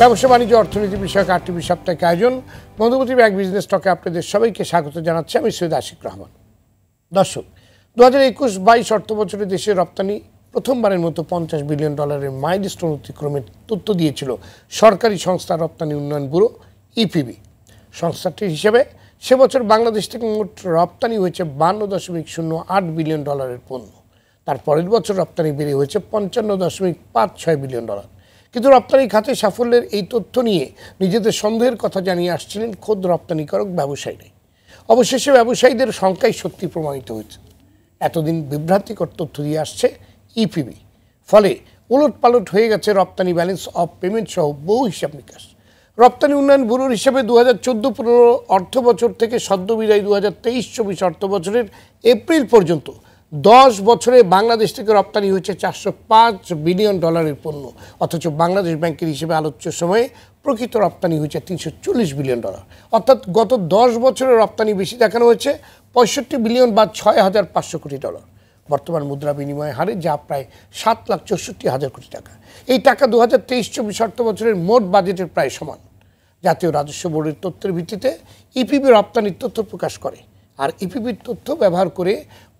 ব্যবসা বাণিজ্য অর্থনীতি বিষয়ক আটটি সাপ্তাহিক আয়োজন বন্ধুপতি ব্যাংক বিজনেস টকে আপনাদের সবাইকে স্বাগত জানাচ্ছি আমি সৈয়দ আশিক রহমান দর্শক দু হাজার একুশ বাইশ অর্থ বছরে দেশের রপ্তানি প্রথমবারের মতো পঞ্চাশ বিলিয়ন ডলারের স্টোন অতিক্রমের তথ্য দিয়েছিল সরকারি সংস্থা রপ্তানি উন্নয়ন ব্যুরো ইপিবি e সংস্থাটির হিসেবে সে বছর বাংলাদেশ থেকে মোট রপ্তানি হয়েছে বান্ন দশমিক শূন্য আট বিলিয়ন ডলারের পণ্য তার পরের বছর রপ্তানি বেড়ে হয়েছে পঞ্চান্ন দশমিক পাঁচ ছয় বিলিয়ন ডলার কিন্তু রপ্তানি খাতে সাফল্যের এই তথ্য নিয়ে নিজেদের সন্দেহের কথা জানিয়ে আসছিলেন খোদ রপ্তানিকারক ব্যবসায়ীরাই অবশেষে ব্যবসায়ীদের শঙ্কাই সত্যি প্রমাণিত হয়েছে এতদিন বিভ্রান্তিকর তথ্য দিয়ে আসছে ইপিবি ফলে উলটপালট পালট হয়ে গেছে রপ্তানি ব্যালেন্স অফ পেমেন্ট সহ বহু হিসাব নিকাশ রপ্তানি উন্নয়ন ব্যুরোর হিসাবে দু হাজার চোদ্দো পনেরো অর্থ বছর থেকে সদ্য বিদায় দু হাজার তেইশ চব্বিশ অর্থ বছরের এপ্রিল পর্যন্ত দশ বছরে বাংলাদেশ থেকে রপ্তানি হয়েছে চারশো পাঁচ বিলিয়ন ডলারের পণ্য অথচ বাংলাদেশ ব্যাংকের হিসেবে আলোচ্য সময়ে প্রকৃত রপ্তানি হয়েছে তিনশো চল্লিশ বিলিয়ন ডলার অর্থাৎ গত দশ বছরে রপ্তানি বেশি দেখানো হয়েছে পঁয়ষট্টি বিলিয়ন বা ছয় হাজার পাঁচশো কোটি ডলার বর্তমান মুদ্রা বিনিময় হারে যা প্রায় সাত লাখ চৌষট্টি হাজার কোটি টাকা এই টাকা দু হাজার তেইশ চব্বিশ অর্থ বছরের মোট বাজেটের প্রায় সমান জাতীয় রাজস্ব বোর্ডের তথ্যের ভিত্তিতে ইপিবি রপ্তানির তথ্য প্রকাশ করে আর ইপিবির তথ্য ব্যবহার করে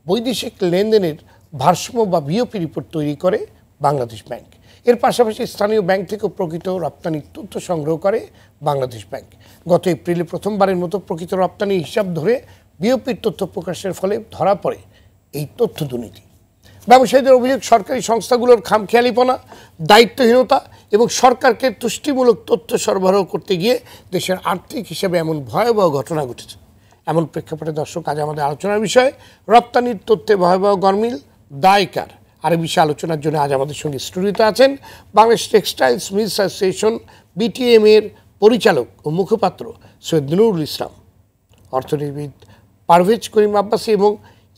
বৈদেশিক লেনদেনের ভারসাম্য বা বিওপি রিপোর্ট তৈরি করে বাংলাদেশ ব্যাংক এর পাশাপাশি স্থানীয় ব্যাংক থেকেও প্রকৃত রপ্তানির তথ্য সংগ্রহ করে বাংলাদেশ ব্যাংক গত এপ্রিলে প্রথমবারের মতো প্রকৃত রপ্তানি হিসাব ধরে বিওপির তথ্য প্রকাশের ফলে ধরা পড়ে এই তথ্য দুর্নীতি ব্যবসায়ীদের অভিযোগ সরকারি সংস্থাগুলোর খামখেয়ালিপনা দায়িত্বহীনতা এবং সরকারকে তুষ্টিমূলক তথ্য সরবরাহ করতে গিয়ে দেশের আর্থিক হিসাবে এমন ভয়াবহ ঘটনা ঘটেছে এমন প্রেক্ষাপটে দর্শক আজ আমাদের আলোচনার বিষয় রপ্তানির তথ্যে ভয়াবহ গরমিল দায়কার আর এই বিষয়ে আলোচনার জন্য আজ আমাদের সঙ্গে স্টুডিওতে আছেন Bangladesh textiles mills association BTM এর পরিচালক ও মুখপাত্র সৈয়দ নুরুল ইসলাম অর্থনীতিবিদ পারভেজ করিম আব্বাসী এবং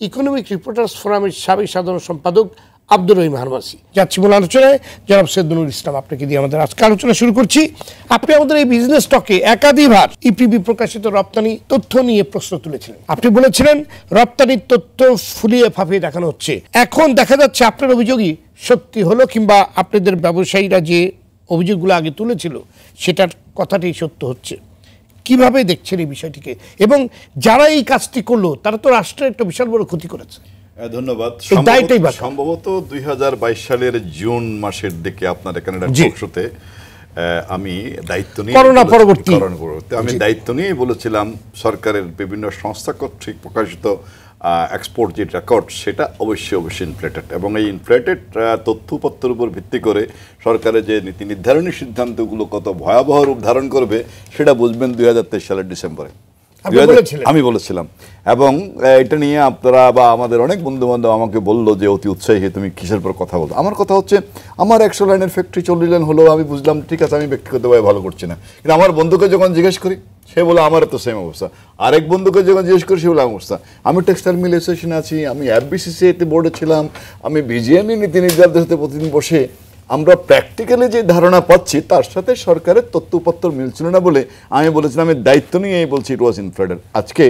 ইকোনমিক রিপোর্টার্স ফোরামের সাবেক সাধারণ সম্পাদক আব্দুর রহিম হারমাসি যাচ্ছি মূল আলোচনায় জনাব সৈদুল ইসলাম আপনাকে দিয়ে আমাদের আজকে আলোচনা শুরু করছি আপনি আমাদের এই বিজনেস স্টকে একাধিকবার ইপিবি e প্রকাশিত রপ্তানি তথ্য নিয়ে প্রশ্ন তুলেছিলেন আপনি বলেছিলেন রপ্তানির তথ্য ফুলিয়ে ফাঁপিয়ে দেখানো হচ্ছে এখন দেখা যাচ্ছে আপনার অভিযোগই সত্যি হলো কিংবা আপনাদের ব্যবসায়ীরা যে অভিযোগগুলো আগে তুলেছিল সেটার কথাটি সত্য হচ্ছে কিভাবে দেখছেন এই বিষয়টিকে এবং যারা এই কাজটি করলো তারা তো রাষ্ট্রের একটা বিশাল বড় ক্ষতি করেছে ধন্যবাদ সম্ভবত দুই সালের জুন মাসের দিকে আপনার এখানে টকশোতে আমি দায়িত্ব নিয়ে পরবর্তী আমি দায়িত্ব নিয়ে বলেছিলাম সরকারের বিভিন্ন সংস্থা কর্তৃক প্রকাশিত এক্সপোর্ট যে রেকর্ড সেটা অবশ্যই অবশ্যই ইনফ্লেটেড এবং এই ইনফ্লেটেড তথ্যপত্রের উপর ভিত্তি করে সরকারের যে নীতি নির্ধারণী সিদ্ধান্তগুলো কত ভয়াবহ রূপ ধারণ করবে সেটা বুঝবেন দুই সালের ডিসেম্বরে আমি বলেছিলাম এবং এটা নিয়ে আপনারা বা আমাদের অনেক বন্ধু বান্ধব আমাকে বললো যে অতি উৎসাহী তুমি কিসের পর কথা বলো আমার কথা হচ্ছে আমার একশো লাইনের ফ্যাক্টরি চল্লিশ লাইন হলো আমি বুঝলাম ঠিক আছে আমি ব্যক্তিগতভাবে ভালো করছি না কিন্তু আমার বন্ধুকে যখন জিজ্ঞেস করি সে বলে আমার তো সেম অবস্থা আরেক বন্ধুকে যখন জিজ্ঞেস করি সে বলে আমার অবস্থা আমি টেক্সটাইল মিল অ্যাসোসিয়েশনে আছি আমি এফবিসিসিএতে বোর্ডে ছিলাম আমি বিজিএমই e নীতি নির্ধারদের সাথে প্রতিদিন বসে আমরা প্র্যাকটিক্যালি যে ধারণা পাচ্ছি তার সাথে সরকারের তথ্যপত্র মিলছিল না বলে আমি বলেছিলাম আমি দায়িত্ব নিয়েই বলছি ইট ওয়াজ ইনফ্লেটেড আজকে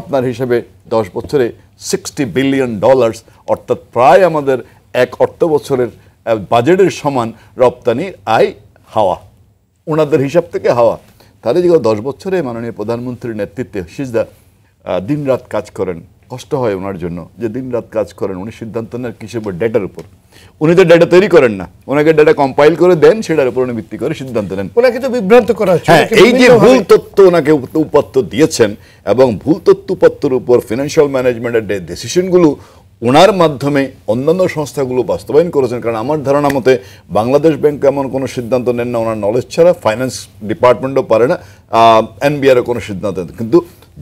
আপনার হিসেবে দশ বছরে সিক্সটি বিলিয়ন ডলার্স অর্থাৎ প্রায় আমাদের এক অর্থ বছরের বাজেটের সমান রপ্তানির আয় হাওয়া ওনাদের হিসাব থেকে হাওয়া তাহলে যে দশ বছরে মাননীয় প্রধানমন্ত্রীর নেতৃত্বে সিজদা দিনরাত কাজ করেন কষ্ট হয় ওনার জন্য যে দিনরাত কাজ করেন উনি সিদ্ধান্ত নেন কিসের উপর ডেটার উপর উনি তো ডেটা তৈরি করেন না ওনাকে ডেটা কম্পাইল করে দেন সেটার উপর ভিত্তি করে সিদ্ধান্ত নেন ওনাকে তো বিভ্রান্ত করা হ্যাঁ এই যে ভুল তথ্য ওনাকে উপাত্ত দিয়েছেন এবং ভুল তথ্য উপাত্তর উপর ফিনান্সিয়াল ম্যানেজমেন্টের ডিসিশনগুলো ওনার মাধ্যমে অন্যান্য সংস্থাগুলো বাস্তবায়ন করেছেন কারণ আমার ধারণা মতে বাংলাদেশ ব্যাংক এমন কোনো সিদ্ধান্ত নেন না ওনার নলেজ ছাড়া ফাইন্যান্স ডিপার্টমেন্টও পারে না এনবিআরও কোনো সিদ্ধান্ত কিন্তু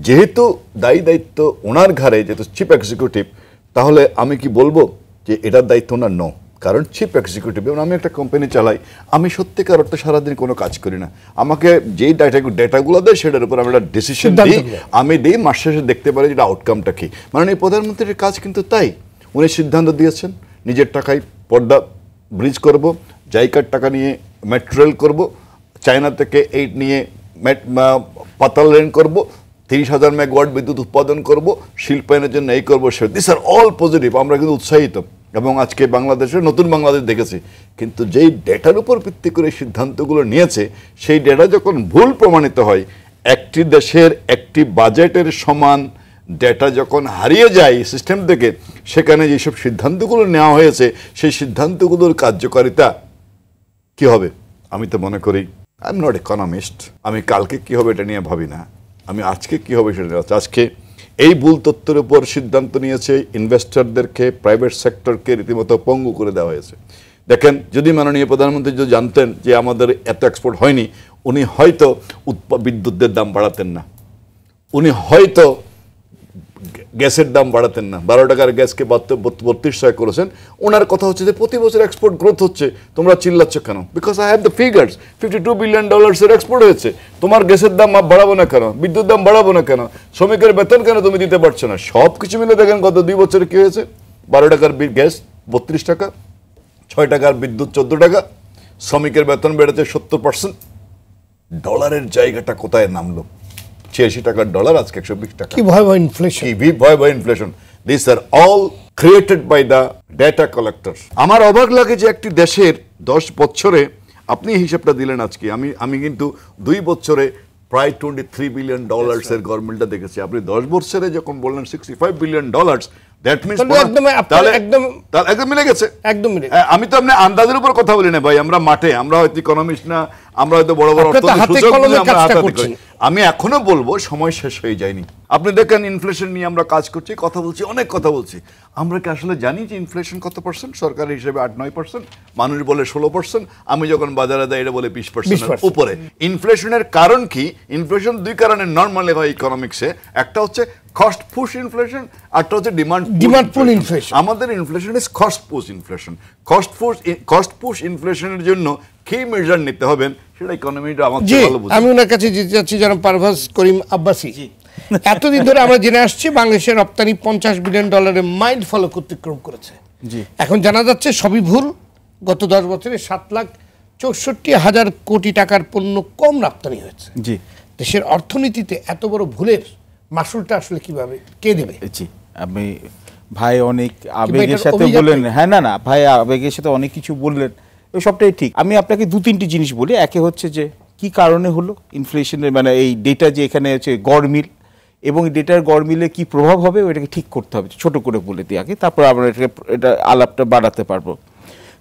যেহেতু দায়ী দায়িত্ব ওনার ঘাড়ে যেহেতু চিফ এক্সিকিউটিভ তাহলে আমি কি বলবো যে এটার দায়িত্ব না ন কারণ চিফ এক্সিকিউটিভ এবং আমি একটা কোম্পানি চালাই আমি সত্যিকার অর্থে সারাদিন কোনো কাজ করি না আমাকে যেই ডাটা ডেটাগুলো দেয় সেটার উপর আমি একটা ডিসিশন দিই আমি দিই মাস শেষে দেখতে পারি যেটা আউটকামটা কী মানে প্রধানমন্ত্রীর কাজ কিন্তু তাই উনি সিদ্ধান্ত দিয়েছেন নিজের টাকায় পর্দা ব্রিজ করব জাইকার টাকা নিয়ে মেট্রেল করব চায়না থেকে এইট নিয়ে পাতাল রেন করব তিরিশ হাজার মেগওয়াট বিদ্যুৎ উৎপাদন করব শিল্পায়নের জন্য এই করবো সে দিস আর অল পজিটিভ আমরা কিন্তু উৎসাহিত এবং আজকে বাংলাদেশে নতুন বাংলাদেশ দেখেছি কিন্তু যেই ডেটার উপর ভিত্তি করে সিদ্ধান্তগুলো নিয়েছে সেই ডেটা যখন ভুল প্রমাণিত হয় একটি দেশের একটি বাজেটের সমান ডেটা যখন হারিয়ে যায় সিস্টেম থেকে সেখানে যেসব সিদ্ধান্তগুলো নেওয়া হয়েছে সেই সিদ্ধান্তগুলোর কার্যকারিতা কি হবে আমি তো মনে করি আই এম নট ইকোনমিস্ট আমি কালকে কি হবে এটা নিয়ে ভাবি না আমি আজকে কি হবে সেটা আজকে এই ভুল তথ্যের উপর সিদ্ধান্ত নিয়েছে ইনভেস্টরদেরকে প্রাইভেট সেক্টরকে রীতিমতো পঙ্গু করে দেওয়া হয়েছে দেখেন যদি মাননীয় প্রধানমন্ত্রী যদি জানতেন যে আমাদের এত এক্সপোর্ট হয়নি উনি হয়তো বিদ্যুতের দাম বাড়াতেন না উনি হয়তো গ্যাসের দাম বাড়াতেন না বারো টাকার গ্যাসকে বত্রিশ টাকা করেছেন ওনার কথা হচ্ছে যে প্রতি বছর এক্সপোর্ট গ্রোথ হচ্ছে তোমরা চিল্লাচ্ছ কেন because I have the figures fifty two billion ডলার্সের এক্সপোর্ট হয়েছে তোমার গ্যাসের দাম বাড়াবো না কেন বিদ্যুৎ দাম বাড়াবো না কেন শ্রমিকের বেতন কেন তুমি দিতে পারছো না সব কিছু মিলে দেখেন গত দুই বছরে কী হয়েছে বারো টাকার গ্যাস বত্রিশ টাকা ছয় টাকার বিদ্যুৎ চোদ্দ টাকা শ্রমিকের বেতন বেড়েছে সত্তর পার্সেন্ট ডলারের জায়গাটা কোথায় নামলো ছিয়াশি টাকার ডলার আজকে একশো বিশ টাকা কি ভয়াবহ ইনফ্লেশন কি ভয়াবহ inflation this are all created by the data collector আমার অবাক লাগে যে একটি দেশের দশ বছরে আপনি হিসাবটা দিলেন আজকে আমি আমি কিন্তু দুই বছরে প্রায় টোয়েন্টি থ্রি বিলিয়ন ডলার্সের গভর্নমেন্টটা দেখেছি আপনি দশ বছরে যখন বললেন সিক্সটি ফাইভ বিলিয়ন ডলার্স আমি আমি এখনো বলবো সময় শেষ হয়ে যায়নি আপনি দেখেন ইনফ্লেশন নিয়ে আমরা কাজ করছি কথা বলছি অনেক কথা বলছি আমরা কি আসলে জানি যে ইনফ্লেশন কত পার্সেন্ট সরকারি হিসেবে আট নয় পার্সেন্ট মানুষ বলে ষোলো পার্সেন্ট আমি যখন বাজারে দেয় এটা বলে বিশ পার্সেন্ট উপরে ইনফ্লেশনের কারণ কি ইনফ্লেশন দুই কারণে নর্মালি হয় ইকোনমিক্সে একটা হচ্ছে কস্ট পুশ ইনফ্লেশন আরটা হচ্ছে ডিমান্ড ডিমান্ড পুল ইনফ্লেশন আমাদের inflation is cost push inflation cost push cost push ইনফ্লেশনের জন্য কি মেজার নিতে হবেন সেটা ইকোনমিটা আমাদের ভালো বুঝি আমি ওনার কাছে যেতে চাচ্ছি যেন পারভাস করিম আব্বাসি এতদিন ধরে আমরা জেনে আসছি বাংলাদেশের রপ্তানি পঞ্চাশ বিলিয়ন ডলারের মাইল ফলক অতিক্রম করেছে এখন জানা যাচ্ছে সবই ভুল গত দশ বছরে সাত লাখ চৌষট্টি হাজার কোটি টাকার পণ্য কম রপ্তানি হয়েছে জি দেশের অর্থনীতিতে এত বড় ভুলের মাসুলটা আসলে কিভাবে কে দেবে আমি ভাই অনেক আবেগের সাথে বললেন হ্যাঁ না না ভাই আবেগের সাথে অনেক কিছু বললেন সবটাই ঠিক আমি আপনাকে দু তিনটি জিনিস বলি একে হচ্ছে যে কি কারণে হলো ইনফ্লেশনের মানে এই ডেটা যে এখানে হচ্ছে গড় মিল এবং ডেটার গড় মিলে কী প্রভাব হবে ওইটাকে ঠিক করতে হবে ছোট করে বলে দিই আগে তারপর আমরা এটা এটা আলাপটা বাড়াতে পারবো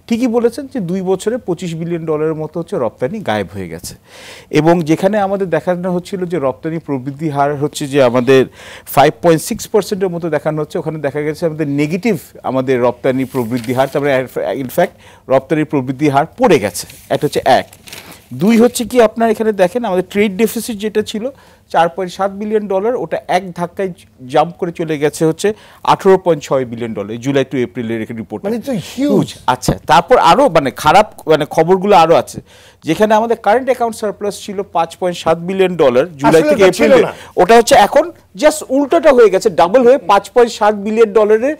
ঠিকই বলেছেন যে দুই বছরে পঁচিশ বিলিয়ন ডলারের মতো হচ্ছে রপ্তানি গায়েব হয়ে গেছে এবং যেখানে আমাদের দেখানো হচ্ছিল যে রপ্তানি প্রবৃদ্ধি হার হচ্ছে যে আমাদের ফাইভ পয়েন্ট সিক্স পার্সেন্টের মতো দেখানো হচ্ছে ওখানে দেখা গেছে আমাদের নেগেটিভ আমাদের রপ্তানি প্রবৃদ্ধি হার তারপরে ইনফ্যাক্ট রপ্তানি প্রবৃদ্ধি হার পড়ে গেছে এটা হচ্ছে এক দুই হচ্ছে কি আপনার এখানে দেখেন আমাদের ট্রেড ডেফিসিট যেটা ছিল চার পয়েন্ট সাত বিলিয়ন ডলার ওটা এক ধাক্কায় জাম্প করে চলে গেছে হচ্ছে আঠেরো পয়েন্ট ছয় বিলিয়ন ডলার জুলাই টু এপ্রিলের রিপোর্ট মানে হিউজ আচ্ছা তারপর আরও মানে খারাপ মানে খবরগুলো আরও আছে যেখানে আমাদের কারেন্ট অ্যাকাউন্ট সারপ্লাস ছিল পাঁচ পয়েন্ট সাত বিলিয়ন ডলার জুলাই থেকে এপ্রিল ওটা হচ্ছে এখন জাস্ট উল্টোটা হয়ে গেছে ডাবল হয়ে পাঁচ পয়েন্ট সাত বিলিয়ন ডলারের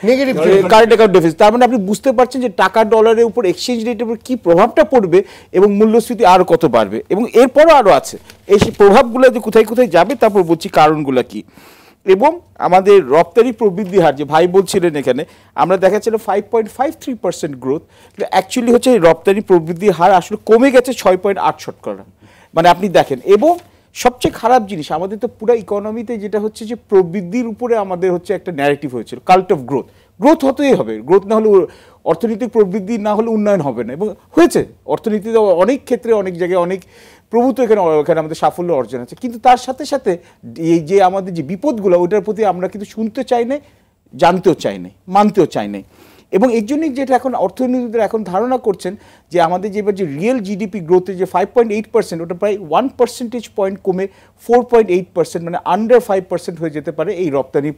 কারেন্ট অ্যাকাউন্ট ডেফিসিট তার মানে আপনি বুঝতে পারছেন যে টাকা ডলারের উপর এক্সচেঞ্জ রেটের উপর কী প্রভাবটা পড়বে এবং মূল্যস্ফীতি আরও কত বাড়বে এবং এরপরও আরও আছে এই প্রভাবগুলো যে কোথায় কোথায় যাবে তারপর বলছি কারণগুলো কি এবং আমাদের রপ্তানি প্রবৃদ্ধি হার যে ভাই বলছিলেন এখানে আমরা দেখাচ্ছিলাম five point five three percent growth কিন্তু অ্যাকচুয়ালি হচ্ছে রপ্তানি প্রবৃদ্ধি হার আসলে কমে গেছে ছয় পয়েন্ট আট শতকরা মানে আপনি দেখেন এবং সবচেয়ে খারাপ জিনিস আমাদের তো পুরো ইকোনমিতে যেটা হচ্ছে যে প্রবৃদ্ধির উপরে আমাদের হচ্ছে একটা ন্যারেটিভ হয়েছিল কাল্ট অফ গ্রোথ গ্রোথ হতেই হবে গ্রোথ না হলে অর্থনৈতিক প্রবৃদ্ধি না হলে উন্নয়ন হবে না এবং হয়েছে অর্থনীতিতে অনেক ক্ষেত্রে অনেক জায়গায় অনেক প্রভূত এখানে এখানে আমাদের সাফল্য অর্জন আছে কিন্তু তার সাথে সাথে এই যে আমাদের যে বিপদগুলো ওটার প্রতি আমরা কিন্তু শুনতে চাই না জানতেও চাই না মানতেও চাই না এবং এর জন্যই যেটা এখন অর্থনীতিবিদরা এখন ধারণা করছেন যে আমাদের যে এবার যে রিয়েল জিডিপি গ্রোথে যে ফাইভ পয়েন্ট এইট পার্সেন্ট ওটা প্রায় ওয়ান পার্সেন্টেজ পয়েন্ট কমে ফোর পয়েন্ট এইট পার্সেন্ট মানে আন্ডার ফাইভ পার্সেন্ট হয়ে যেতে পারে এই রপ্তানি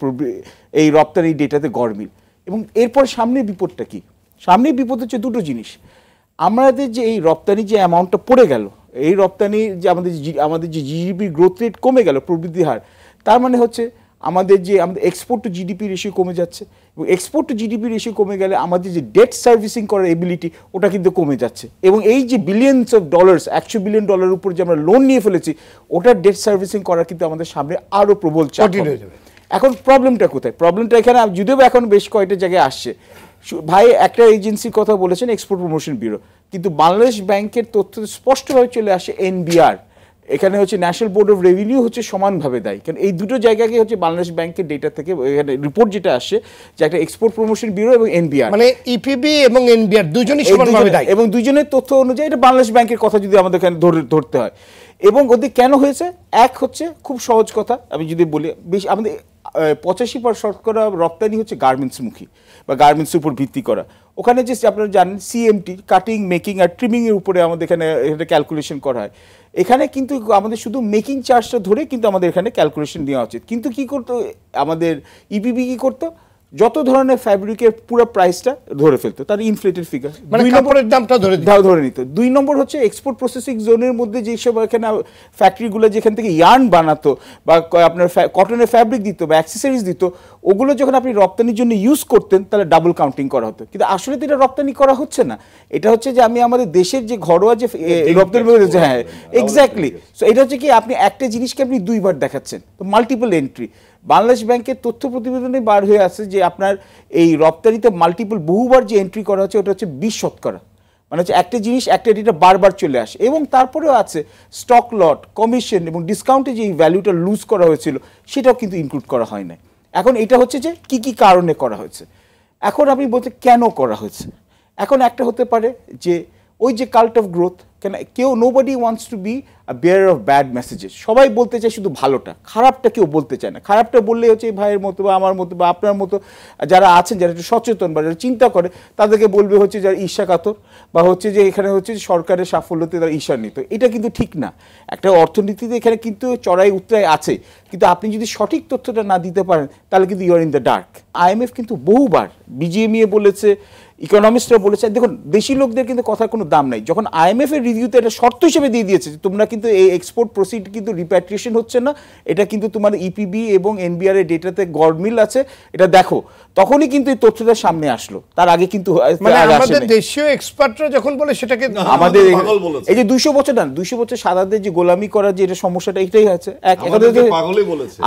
এই রপ্তানি ডেটাতে গড় মিল এবং এরপর সামনের বিপদটা কি সামনের বিপদ হচ্ছে দুটো জিনিস আমাদের যে এই রপ্তানি যে অ্যামাউন্টটা পড়ে গেল এই রপ্তানি যে আমাদের আমাদের যে জিডিপি গ্রোথ রেট কমে গেল প্রবৃদ্ধি হার তার মানে হচ্ছে আমাদের যে আমাদের এক্সপোর্ট টু জিডিপি রেশিও কমে যাচ্ছে এবং এক্সপোর্ট টু জিডিপি রেশিও কমে গেলে আমাদের যে ডেট সার্ভিসিং করার এবিলিটি ওটা কিন্তু কমে যাচ্ছে এবং এই যে বিলিয়নস অফ ডলার্স একশো বিলিয়ন ডলার উপর যে আমরা লোন নিয়ে ফেলেছি ওটার ডেট সার্ভিসিং করা কিন্তু আমাদের সামনে আরও প্রবল চাপ হয়ে যাবে এখন প্রবলেমটা কোথায় প্রবলেমটা এখানে যদিও এখন বেশ কয়েকটা জায়গায় আসছে ভাই একটা এজেন্সির কথা বলেছেন এক্সপোর্ট প্রমোশন ব্যুরো কিন্তু বাংলাদেশ ব্যাংকের তথ্য স্পষ্টভাবে চলে আসে এনবিআর এখানে হচ্ছে ন্যাশনাল বোর্ড অফ রেভিনিউ হচ্ছে সমানভাবে দেয় কারণ এই দুটো জায়গাকে হচ্ছে বাংলাদেশ ব্যাংকের ডেটা থেকে এখানে রিপোর্ট যেটা আসে যে একটা এক্সপোর্ট প্রমোশন ব্যুরো এবং এনবিআর মানে ইপিবি e এবং এনবিআর দুজনই সমানভাবে দেয় এবং দুজনের তথ্য অনুযায়ী এটা বাংলাদেশ ব্যাংকের কথা যদি আমাদের এখানে ধরতে হয় এবং ওদের কেন হয়েছে এক হচ্ছে খুব সহজ কথা আমি যদি বলি বেশ আমাদের পঁচাশি শতকরা রপ্তানি হচ্ছে গার্মেন্টসমুখী বা গার্মেন্টসের উপর ভিত্তি করা ওখানে যে আপনারা জানেন সিএমটি কাটিং মেকিং আর ট্রিমিংয়ের উপরে আমাদের এখানে এটা ক্যালকুলেশন করা হয় এখানে কিন্তু আমাদের শুধু মেকিং চার্জটা ধরে কিন্তু আমাদের এখানে ক্যালকুলেশন নেওয়া উচিত কিন্তু কি করতো আমাদের ইপিবি e কী করতো যত ধরনের ফ্যাব্রিকের পুরো প্রাইসটা ধরে ফেলতো তার ইনফ্লেটেড মানে ফিগার দুই নম্বরের দামটা ধরে দাও ধরে নিত দুই নম্বর হচ্ছে এক্সপোর্ট প্রসেসিং জোনের মধ্যে যেসব এখানে ফ্যাক্টরিগুলো যেখান থেকে ইয়ার্ন বানাতো বা আপনার কটনের ফ্যাব্রিক দিত বা অ্যাক্সেসরিজ দিত ওগুলো যখন আপনি রপ্তানির জন্য ইউজ করতেন তাহলে ডাবল কাউন্টিং করা হতো কিন্তু আসলে তো এটা রপ্তানি করা হচ্ছে না এটা হচ্ছে যে আমি আমাদের দেশের যে ঘরোয়া যে রপ্তানি হ্যাঁ এক্স্যাক্টলি সো এটা হচ্ছে কি আপনি একটা জিনিসকে আপনি দুইবার দেখাচ্ছেন তো মাল্টিপল এন্ট্রি বাংলাদেশ ব্যাংকের তথ্য প্রতিবেদনে বার হয়ে আছে যে আপনার এই রপ্তানিতে মাল্টিপল বহুবার যে এন্ট্রি করা হচ্ছে ওটা হচ্ছে বিশ শতকরা মানে হচ্ছে একটা জিনিস একটা এটা বারবার চলে আসে এবং তারপরেও আছে স্টক লট কমিশন এবং ডিসকাউন্টে যে ভ্যালুটা লুজ করা হয়েছিল সেটাও কিন্তু ইনক্লুড করা হয় না এখন এটা হচ্ছে যে কি কি কারণে করা হয়েছে এখন আপনি বলতে কেন করা হয়েছে এখন একটা হতে পারে যে ওই যে কাল্ট অফ গ্রোথ কেন কেউ nobody wants to be bearer of bad messages সবাই বলতে চায় শুধু ভালোটা খারাপটা কেউ বলতে চায় না খারাপটা বললেই হচ্ছে এই ভাইয়ের মতো বা আমার মতো বা আপনার মতো যারা আছেন যারা একটু সচেতন বা যারা চিন্তা করে তাদেরকে বলবে হচ্ছে যারা ঈর্ষাকাতর বা হচ্ছে যে এখানে হচ্ছে সরকারের সাফল্যতে তারা নিত এটা কিন্তু ঠিক না একটা অর্থনীতিতে এখানে কিন্তু চড়াই উত্তরায় আছে কিন্তু আপনি যদি সঠিক তথ্যটা না দিতে পারেন তাহলে কিন্তু you are in the dark IMF কিন্তু বহুবার বিজিএমইএ বলেছে ইকোনমিস্টরা বলেছে দেখুন দেশি লোকদের কিন্তু কথার কোনো দাম নাই যখন আইএমএফ এর রিভিউতে এটা শর্ত হিসেবে দিয়ে দিয়েছে যে তোমরা কিন্তু এই এক্সপোর্ট প্রসিড কিন্তু রিপ্যাট্রিয়েশন হচ্ছে না এটা কিন্তু তোমার ইপিবি e এবং এনবিআর এর ডেটাতে গড়মিল আছে এটা দেখো তখনই কিন্তু এই তথ্যটা সামনে আসলো তার আগে কিন্তু মানে আমাদের দেশীয় এক্সপার্টরা যখন বলে সেটাকে আমাদের এই যে দুইশো বছর না দুইশো বছর সাদাদের যে গোলামি করার যে এটা সমস্যাটা এটাই আছে এক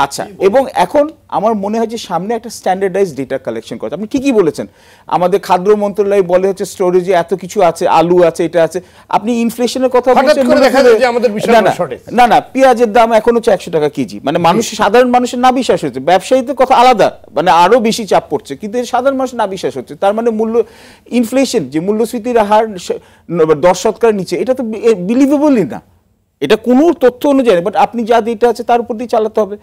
আচ্ছা এবং এখন আমার মনে হয় যে সামনে একটা স্ট্যান্ডার্ডাইজ ডেটা কালেকশন করতে আপনি ঠিকই বলেছেন আমাদের খাদ্য মন্ত্রণালয় বলে হচ্ছে স্টোরেজে এত কিছু আছে আলু আছে এটা আছে আপনি ইনফ্লেশনের কথা না না পেঁয়াজের দাম এখন হচ্ছে একশো টাকা কেজি মানে মানুষ সাধারণ মানুষের না বিশ্বাস হচ্ছে ব্যবসায়ীদের কথা আলাদা মানে আরো বেশি চাপ পড়ছে কিন্তু সাধারণ মানুষ না বিশ্বাস হচ্ছে তার মানে মূল্য ইনফ্লেশন যে মূল্যস্ফীতির হার দশ শতকার নিচে এটা তো বিলিভেবলই না এটা কোনো তথ্য অনুযায়ী বাট আপনি যা দিতে আছে তার উপর দিয়ে চালাতে হবে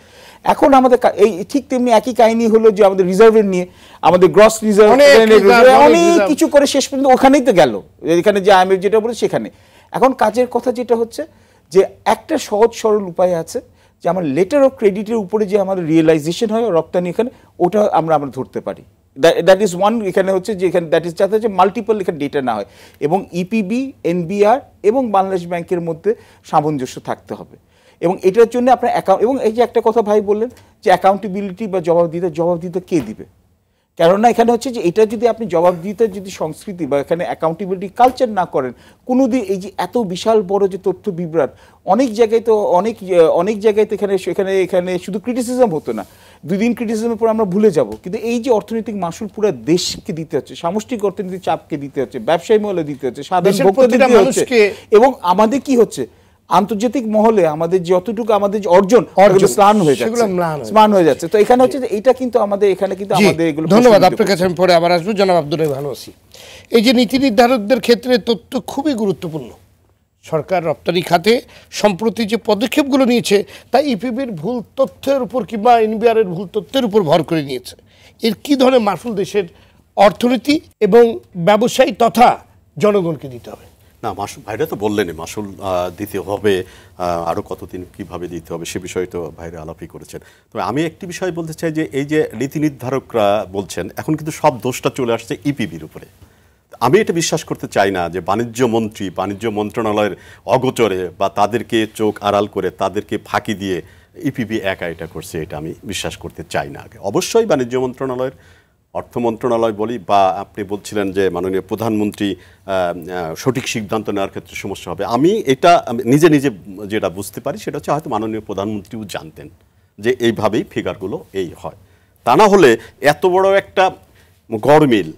এখন আমাদের এই ঠিক তেমনি একই কাহিনী হলো যে আমাদের রিজার্ভের নিয়ে আমাদের গ্রস রিজার্ভ অনেক কিছু করে শেষ পর্যন্ত ওখানেই তো গেল এখানে যে আইএমএফ যেটা বলে সেখানে এখন কাজের কথা যেটা হচ্ছে যে একটা সহজ সরল উপায় আছে যে আমার লেটার অফ ক্রেডিটের উপরে যে আমাদের রিয়েলাইজেশন হয় রপ্তানি এখানে ওটা আমরা আমরা ধরতে পারি দ্যাট ইজ ওয়ান এখানে হচ্ছে যে এখানে দ্যাট ইজ যাতে হচ্ছে মাল্টিপল এখানে ডেটা না হয় এবং ইপিবি e এনবিআর এবং বাংলাদেশ ব্যাংকের মধ্যে সামঞ্জস্য থাকতে হবে এবং এটার জন্য আপনার অ্যাকাউন্ট এবং এই যে একটা কথা ভাই বললেন যে অ্যাকাউন্টেবিলিটি বা জবাব দিতে কে দিবে কেননা এখানে হচ্ছে যে এটা যদি আপনি দিতে যদি সংস্কৃতি বা এখানে অ্যাকাউন্টেবিলিটি কালচার না করেন কোনো দিন এই যে এত বিশাল বড় যে তথ্য বিভ্রাট অনেক জায়গায় তো অনেক অনেক জায়গায় তো এখানে এখানে এখানে শুধু ক্রিটিসিজম হতো না দুই দিন ক্রিটিসিজমের পর আমরা ভুলে যাব কিন্তু এই যে অর্থনৈতিক মাসুল পুরো দেশকে দিতে হচ্ছে সামষ্টিক অর্থনীতির চাপকে দিতে হচ্ছে ব্যবসায়ী মহলে দিতে হচ্ছে সাধারণ দিতে হচ্ছে এবং আমাদের কি হচ্ছে আন্তর্জাতিক মহলে আমাদের যতটুকু আমাদের অর্জন স্নান হয়ে যাচ্ছে স্নান হয়ে যাচ্ছে তো এখানে হচ্ছে যে এটা কিন্তু আমাদের এখানে কিন্তু আমাদের এগুলো ধন্যবাদ আপনার কাছে আমি পরে আবার আসবো জনাব আব্দুর রহমান ওসি এই যে নীতি নির্ধারকদের ক্ষেত্রে তথ্য খুবই গুরুত্বপূর্ণ সরকার রপ্তানি খাতে সম্প্রতি যে পদক্ষেপগুলো নিয়েছে তা ইপিবির ভুল তথ্যের উপর কিংবা এনবিআরের ভুল তথ্যের উপর ভর করে নিয়েছে এর কি ধরনের মাসুল দেশের অর্থনীতি এবং ব্যবসায়ী তথা জনগণকে দিতে হবে না মাসুল ভাইরা তো বললেনই মাসুল দিতে হবে আরও কতদিন কিভাবে দিতে হবে সে বিষয়ে তো ভাইরা আলাপই করেছেন তবে আমি একটি বিষয় বলতে চাই যে এই যে নীতি নির্ধারকরা বলছেন এখন কিন্তু সব দোষটা চলে আসছে ইপিবির উপরে আমি এটা বিশ্বাস করতে চাই না যে বাণিজ্য মন্ত্রী বাণিজ্য মন্ত্রণালয়ের অগোচরে বা তাদেরকে চোখ আড়াল করে তাদেরকে ফাঁকি দিয়ে ইপিবি e একা এটা করছে এটা আমি বিশ্বাস করতে চাই না আগে অবশ্যই বাণিজ্য মন্ত্রণালয়ের অর্থ মন্ত্রণালয় বলি বা আপনি বলছিলেন যে মাননীয় প্রধানমন্ত্রী সঠিক সিদ্ধান্ত নেওয়ার ক্ষেত্রে সমস্যা হবে আমি এটা নিজে নিজে যেটা বুঝতে পারি সেটা হচ্ছে হয়তো মাননীয় প্রধানমন্ত্রীও জানতেন যে এইভাবেই ফিগারগুলো এই হয় তা না হলে এত বড় একটা গড়মিল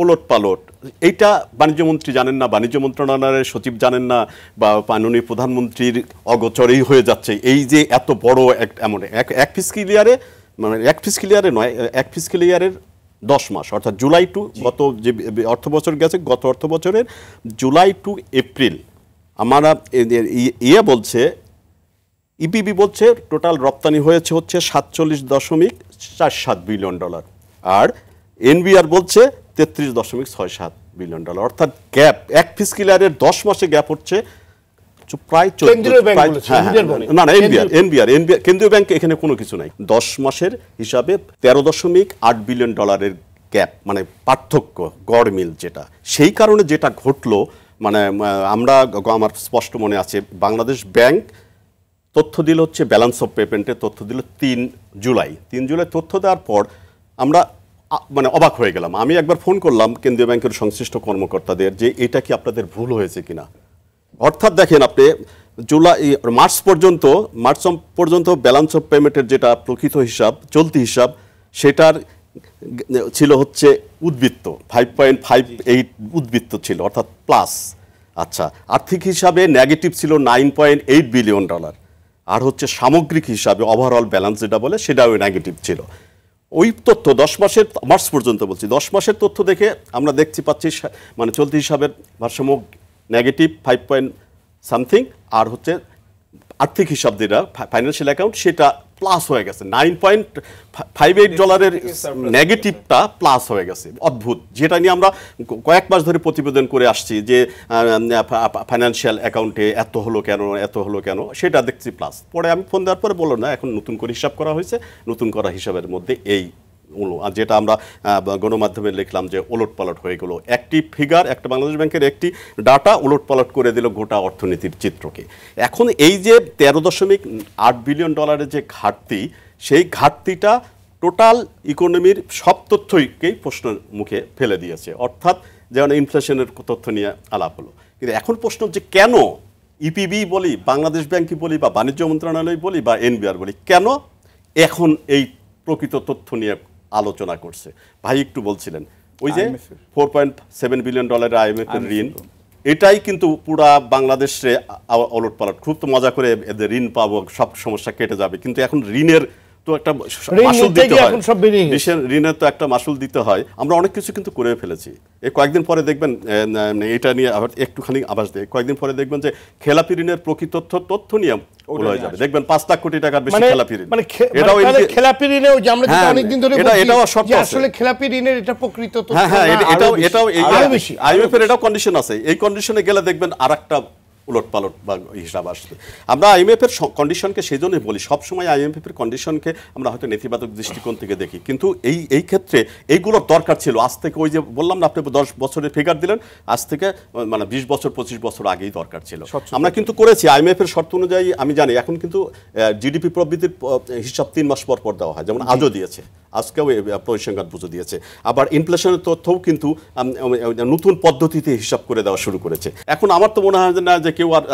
ওলট পালট এইটা বাণিজ্যমন্ত্রী জানেন না বাণিজ্য মন্ত্রণালয়ের সচিব জানেন না বা মাননীয় প্রধানমন্ত্রীর অগোচরেই হয়ে যাচ্ছে এই যে এত বড় এক এমন এক এক ফিসকিল ইয়ারে মানে এক ফিসকিল ইয়ারে নয় এক ফিসকিল ইয়ারের দশ মাস অর্থাৎ জুলাই টু গত যে অর্থ বছর গেছে গত অর্থ বছরের জুলাই টু এপ্রিল আমরা ইয়ে বলছে ইপিবি বলছে টোটাল রপ্তানি হয়েছে হচ্ছে সাতচল্লিশ দশমিক চার সাত বিলিয়ন ডলার আর এনবিআর বলছে তেত্রিশ দশমিক ছয় সাত বিলিয়ন ডলার অর্থাৎ গ্যাপ এক ফিসকিলিয়ারের দশ মাসে গ্যাপ হচ্ছে প্রায় হ্যাঁ, হ্যাঁ, না না এনবিআর এনবিআর এনবিআর কেন্দ্রীয় ব্যাংক এখানে কোনো কিছু নাই দশ মাসের হিসাবে তেরো দশমিক আট বিলিয়ন ডলারের গ্যাপ মানে পার্থক্য গড় মিল যেটা সেই কারণে যেটা ঘটলো মানে আমরা আমার স্পষ্ট মনে আছে বাংলাদেশ ব্যাংক তথ্য দিল হচ্ছে ব্যালেন্স অফ পেমেন্টের তথ্য দিল তিন জুলাই তিন জুলাই তথ্য দেওয়ার পর আমরা মানে অবাক হয়ে গেলাম আমি একবার ফোন করলাম কেন্দ্রীয় ব্যাংকের সংশ্লিষ্ট কর্মকর্তাদের যে এটা কি আপনাদের ভুল হয়েছে কিনা অর্থাৎ দেখেন আপনি জুলাই মার্চ পর্যন্ত মার্চ পর্যন্ত ব্যালান্স অফ পেমেন্টের যেটা প্রকৃত হিসাব চলতি হিসাব সেটার ছিল হচ্ছে উদ্বৃত্ত ফাইভ পয়েন্ট ফাইভ এইট উদ্বৃত্ত ছিল অর্থাৎ প্লাস আচ্ছা আর্থিক হিসাবে নেগেটিভ ছিল nine point eight billion dollar আর হচ্ছে সামগ্রিক হিসাবে ওভারঅল ব্যালেন্স যেটা বলে সেটাও নেগেটিভ ছিল ওই তথ্য দশ মাসের মার্চ পর্যন্ত বলছি দশ মাসের তথ্য দেখে আমরা দেখছি পাচ্ছি মানে চলতি হিসাবের ভারসাম্য নেগেটিভ ফাইভ পয়েন্ট সামথিং আর হচ্ছে আর্থিক হিসাব যেটা ফাইন্যান্সিয়াল অ্যাকাউন্ট সেটা প্লাস হয়ে গেছে নাইন পয়েন্ট ফাইভ এইট ডলারের নেগেটিভটা প্লাস হয়ে গেছে অদ্ভুত যেটা নিয়ে আমরা কয়েক মাস ধরে প্রতিবেদন করে আসছি যে ফাইন্যান্সিয়াল অ্যাকাউন্টে এত হলো কেন এত হলো কেন সেটা দেখছি প্লাস পরে আমি ফোন দেওয়ার পরে বললো না এখন নতুন করে হিসাব করা হয়েছে নতুন করা হিসাবের মধ্যে এই আর যেটা আমরা গণমাধ্যমে লিখলাম যে ওলট পালট হয়ে গেলো একটি ফিগার একটা বাংলাদেশ ব্যাংকের একটি ডাটা ওলট পালট করে দিল গোটা অর্থনীতির চিত্রকে এখন এই যে তেরো দশমিক আট বিলিয়ন ডলারের যে ঘাটতি সেই ঘাটতিটা টোটাল ইকোনমির সব তথ্যকেই প্রশ্নের মুখে ফেলে দিয়েছে অর্থাৎ যেমন ইনফ্লেশনের তথ্য নিয়ে আলাপ হলো কিন্তু এখন প্রশ্ন হচ্ছে কেন ইপিবি e বলি বাংলাদেশ ব্যাংকই বলি বা বাণিজ্য মন্ত্রণালয় বলি বা এনবিআর বলি কেন এখন এই প্রকৃত তথ্য নিয়ে আলোচনা করছে ভাই একটু বলছিলেন ওই যে ফোর পয়েন্ট সেভেন বিলিয়ন ডলারের আইএমএফ ঋণ এটাই কিন্তু পুরা বাংলাদেশে অলট পালট খুব তো মজা করে এদের ঋণ পাবো সব সমস্যা কেটে যাবে কিন্তু এখন ঋণের তো একটা মাসুল দিতে হয় তো একটা মাসুল দিতে হয় আমরা অনেক কিছু কিন্তু করে ফেলেছি কয়েকদিন পরে দেখবেন এটা নিয়ে আবার একটুখানি দেয় কয়েকদিন পরে দেখবেন যে খেলাপি ঋণের প্রকৃত তথ্য হয়ে যাবে দেখবেন পাঁচ লাখ কোটি টাকার বেশি মানে খেলাপি ঋণ মানে মানে এটাও খেলাপি ঋণেও যে আমরা হ্যাঁ, অনেকদিন ধরে এটা এটাও আসলে খেলাপি ঋণের এটা প্রকৃত তথ্য হ্যাঁ হ্যাঁ এটাও এটাও বেশি আইএমএফ এর এটাও কন্ডিশন আছে এই কন্ডিশনে গেলে দেখবেন আরেকটা পালট বা হিসাব আসবে আমরা আইএমএফের কন্ডিশনকে সেই জন্যই বলি সবসময় আইএমএফের কন্ডিশনকে আমরা হয়তো নেতিবাচক দৃষ্টিকোণ থেকে দেখি কিন্তু এই এই ক্ষেত্রে এইগুলোর দরকার ছিল আজ থেকে ওই যে বললাম না আপনি দশ বছরের ফিগার দিলেন আজ থেকে মানে বিশ বছর পঁচিশ বছর আগেই দরকার ছিল আমরা কিন্তু করেছি আইএমএফের শর্ত অনুযায়ী আমি জানি এখন কিন্তু জিডিপি প্রবৃত্তির হিসাব তিন মাস পর পর দেওয়া হয় যেমন আজও দিয়েছে আজকেও পরিসংখ্যান বুঝে দিয়েছে আবার ইনফ্লেশনের তথ্যও কিন্তু নতুন পদ্ধতিতে হিসাব করে দেওয়া শুরু করেছে এখন আমার তো মনে হয় না যে কেউ আর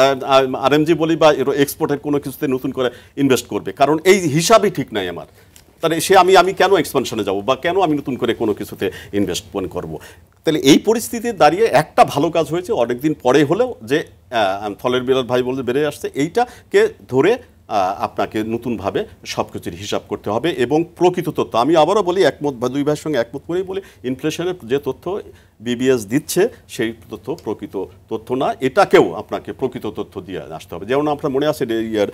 আরএমজি বলি বা এক্সপোর্টের কোনো কিছুতে নতুন করে ইনভেস্ট করবে কারণ এই হিসাবই ঠিক নাই আমার তাহলে সে আমি আমি কেন এক্সপানশনে যাব বা কেন আমি নতুন করে কোনো কিছুতে ইনভেস্টমেন্ট মানে করব। তাহলে এই পরিস্থিতিতে দাঁড়িয়ে একটা ভালো কাজ হয়েছে অনেকদিন পরে হলেও যে ফলের বিরাট ভাই বলতে বেড়ে আসছে এইটাকে ধরে আপনাকে নতুনভাবে সব কিছুর হিসাব করতে হবে এবং প্রকৃত তথ্য আমি আবারও বলি একমত বা দুই ভাইয়ের সঙ্গে একমত করেই বলি ইনফ্লেশনের যে তথ্য বিবিএস দিচ্ছে সেই তথ্য প্রকৃত তথ্য না এটাকেও আপনাকে প্রকৃত তথ্য দিয়ে আসতে হবে যেমন আপনার মনে আছে ইয়ার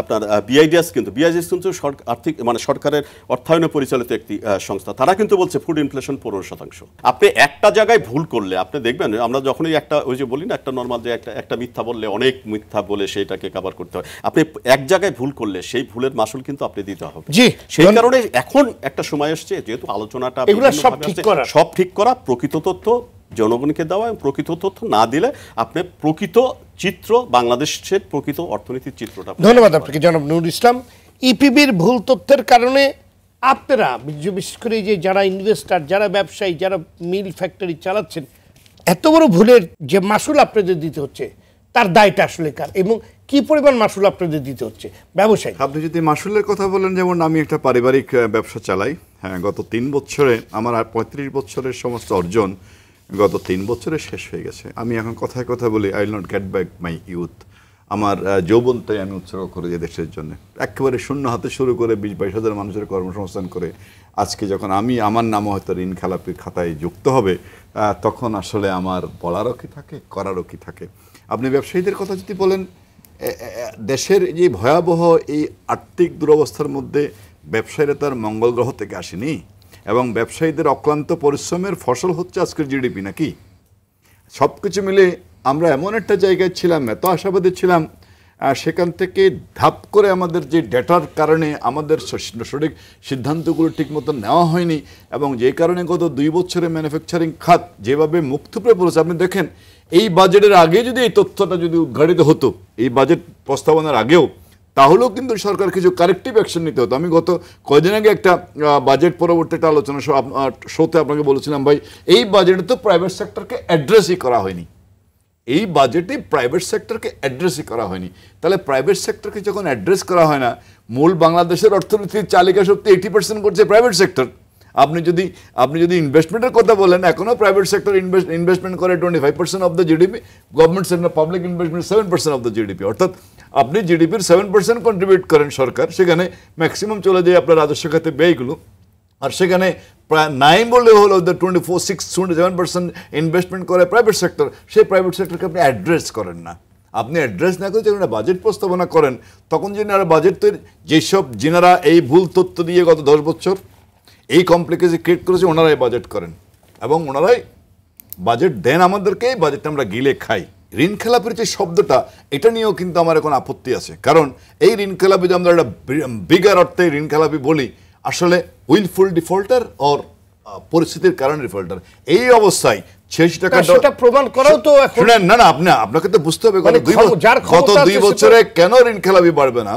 আপনার বিআইডিএস কিন্তু বিআইডিএস কিন্তু আর্থিক মানে সরকারের অর্থায়নে পরিচালিত একটি সংস্থা তারা কিন্তু বলছে ফুড ইনফ্লেশন পনেরো শতাংশ আপনি একটা জায়গায় ভুল করলে আপনি দেখবেন আমরা যখনই একটা ওই যে বলি না একটা নর্মাল যে একটা একটা মিথ্যা বললে অনেক মিথ্যা বলে সেইটাকে কাবার করতে হয় আপনি এক জায়গায় ভুল করলে সেই ভুলের মাসুল কিন্তু আপনি দিতে হবে জি সেই কারণে এখন একটা সময় এসছে যেহেতু আলোচনাটা সব ঠিক করা প্রকৃত তথ্য তথ্য জনগণকে দেওয়া এবং প্রকৃত তথ্য না দিলে আপনি প্রকৃত চিত্র বাংলাদেশের প্রকৃত অর্থনীতির চিত্রটা ধন্যবাদ আপনাকে জনাব নুরুল ইসলাম ইপিবির ভুল তথ্যের কারণে আপনারা বিশেষ করে যে যারা ইনভেস্টার যারা ব্যবসায়ী যারা মিল ফ্যাক্টরি চালাচ্ছেন এত বড় ভুলের যে মাসুল আপনাদের দিতে হচ্ছে তার দায়টা আসলে কার এবং কি পরিমাণ মাসুল আপনাদের দিতে হচ্ছে ব্যবসায়ী আপনি যদি মাসুলের কথা বলেন যেমন আমি একটা পারিবারিক ব্যবসা চালাই হ্যাঁ গত তিন বছরে আমার পঁয়ত্রিশ বছরের সমস্ত অর্জন গত তিন বছরে শেষ হয়ে গেছে আমি এখন কথায় কথা বলি I not get back my youth আমার যৌবনটাই আমি উৎসর্গ করে যে দেশের জন্য একেবারে শূন্য হাতে শুরু করে বিশ বাইশ হাজার মানুষের কর্মসংস্থান করে আজকে যখন আমি আমার নামও হয়তো ঋণ খেলাপির খাতায় যুক্ত হবে তখন আসলে আমার বলারও কি থাকে করারও কি থাকে আপনি ব্যবসায়ীদের কথা যদি বলেন দেশের যে ভয়াবহ এই আর্থিক দুরবস্থার মধ্যে ব্যবসায়ীরা তার মঙ্গল গ্রহ থেকে আসেনি এবং ব্যবসায়ীদের অক্লান্ত পরিশ্রমের ফসল হচ্ছে আজকের জিডিপি নাকি সব কিছু মিলে আমরা এমন একটা জায়গায় ছিলাম এত আশাবাদী ছিলাম সেখান থেকে ধাপ করে আমাদের যে ডেটার কারণে আমাদের সঠিক সিদ্ধান্তগুলো ঠিকমতো নেওয়া হয়নি এবং যে কারণে গত দুই বছরে ম্যানুফ্যাকচারিং খাত যেভাবে মুখ থুপড়ে পড়েছে আপনি দেখেন এই বাজেটের আগে যদি এই তথ্যটা যদি উদ্ঘাটিত হতো এই বাজেট প্রস্তাবনার আগেও তাহলেও কিন্তু সরকার কিছু কারেক্টিভ অ্যাকশন নিতে হতো আমি গত কয়েকদিন আগে একটা বাজেট পরবর্তী একটা আলোচনা শোতে আপনাকে বলেছিলাম ভাই এই বাজেটে তো প্রাইভেট সেক্টরকে অ্যাড্রেসই করা হয়নি এই বাজেটে প্রাইভেট সেক্টরকে অ্যাড্রেসই করা হয়নি তাহলে প্রাইভেট সেক্টরকে যখন অ্যাড্রেস করা হয় না মূল বাংলাদেশের অর্থনীতির চালিকা শক্তি এইটি পার্সেন্ট করছে প্রাইভেট সেক্টর আপনি যদি আপনি যদি ইনভেস্টমেন্টের কথা বলেন এখনও প্রাইভেট সেক্টর ইনভেস্ট ইনভেস্টমেন্ট করে twenty five percent of the GDP government sector public investment seven percent of the GDP অর্থাৎ আপনি জিডিপির সেভেন পার্সেন্ট কন্ট্রিবিউট করেন সরকার সেখানে ম্যাক্সিমাম চলে যায় আপনার রাজস্ব খাতে ব্যয়গুলো আর সেখানে প্রায় নাই বললে হলো the twenty four six twenty seven percent investment করে প্রাইভেট সেক্টর সেই প্রাইভেট সেক্টরকে আপনি অ্যাড্রেস করেন না আপনি অ্যাড্রেস না করে যখন বাজেট প্রস্তাবনা করেন তখন আর বাজেট তৈরি যেসব যিনারা এই ভুল তথ্য দিয়ে গত দশ বছর এই কমপ্লিকেশন ক্রিয়েট করেছে ওনারাই বাজেট করেন এবং ওনারাই বাজেট দেন আমাদেরকে বাজেটটা আমরা গিলে খাই ঋণ খেলাপের যে শব্দটা এটা নিয়েও কিন্তু আমার এখন আপত্তি আছে কারণ এই ঋণ খেলাপি যদি আমরা একটা বিগার অর্থে ঋণ খেলাপি বলি আসলে উইলফুল ডিফল্টার অর পরিস্থিতির কারণে ডিফল্টার এই অবস্থায় ছেষট্টি টাকা সেটা প্রমাণ করাও তো শুনেন না না আপনি আপনাকে তো বুঝতে হবে গত মানে দুই বছরে কেন ঋণ খেলাপি বাড়বে না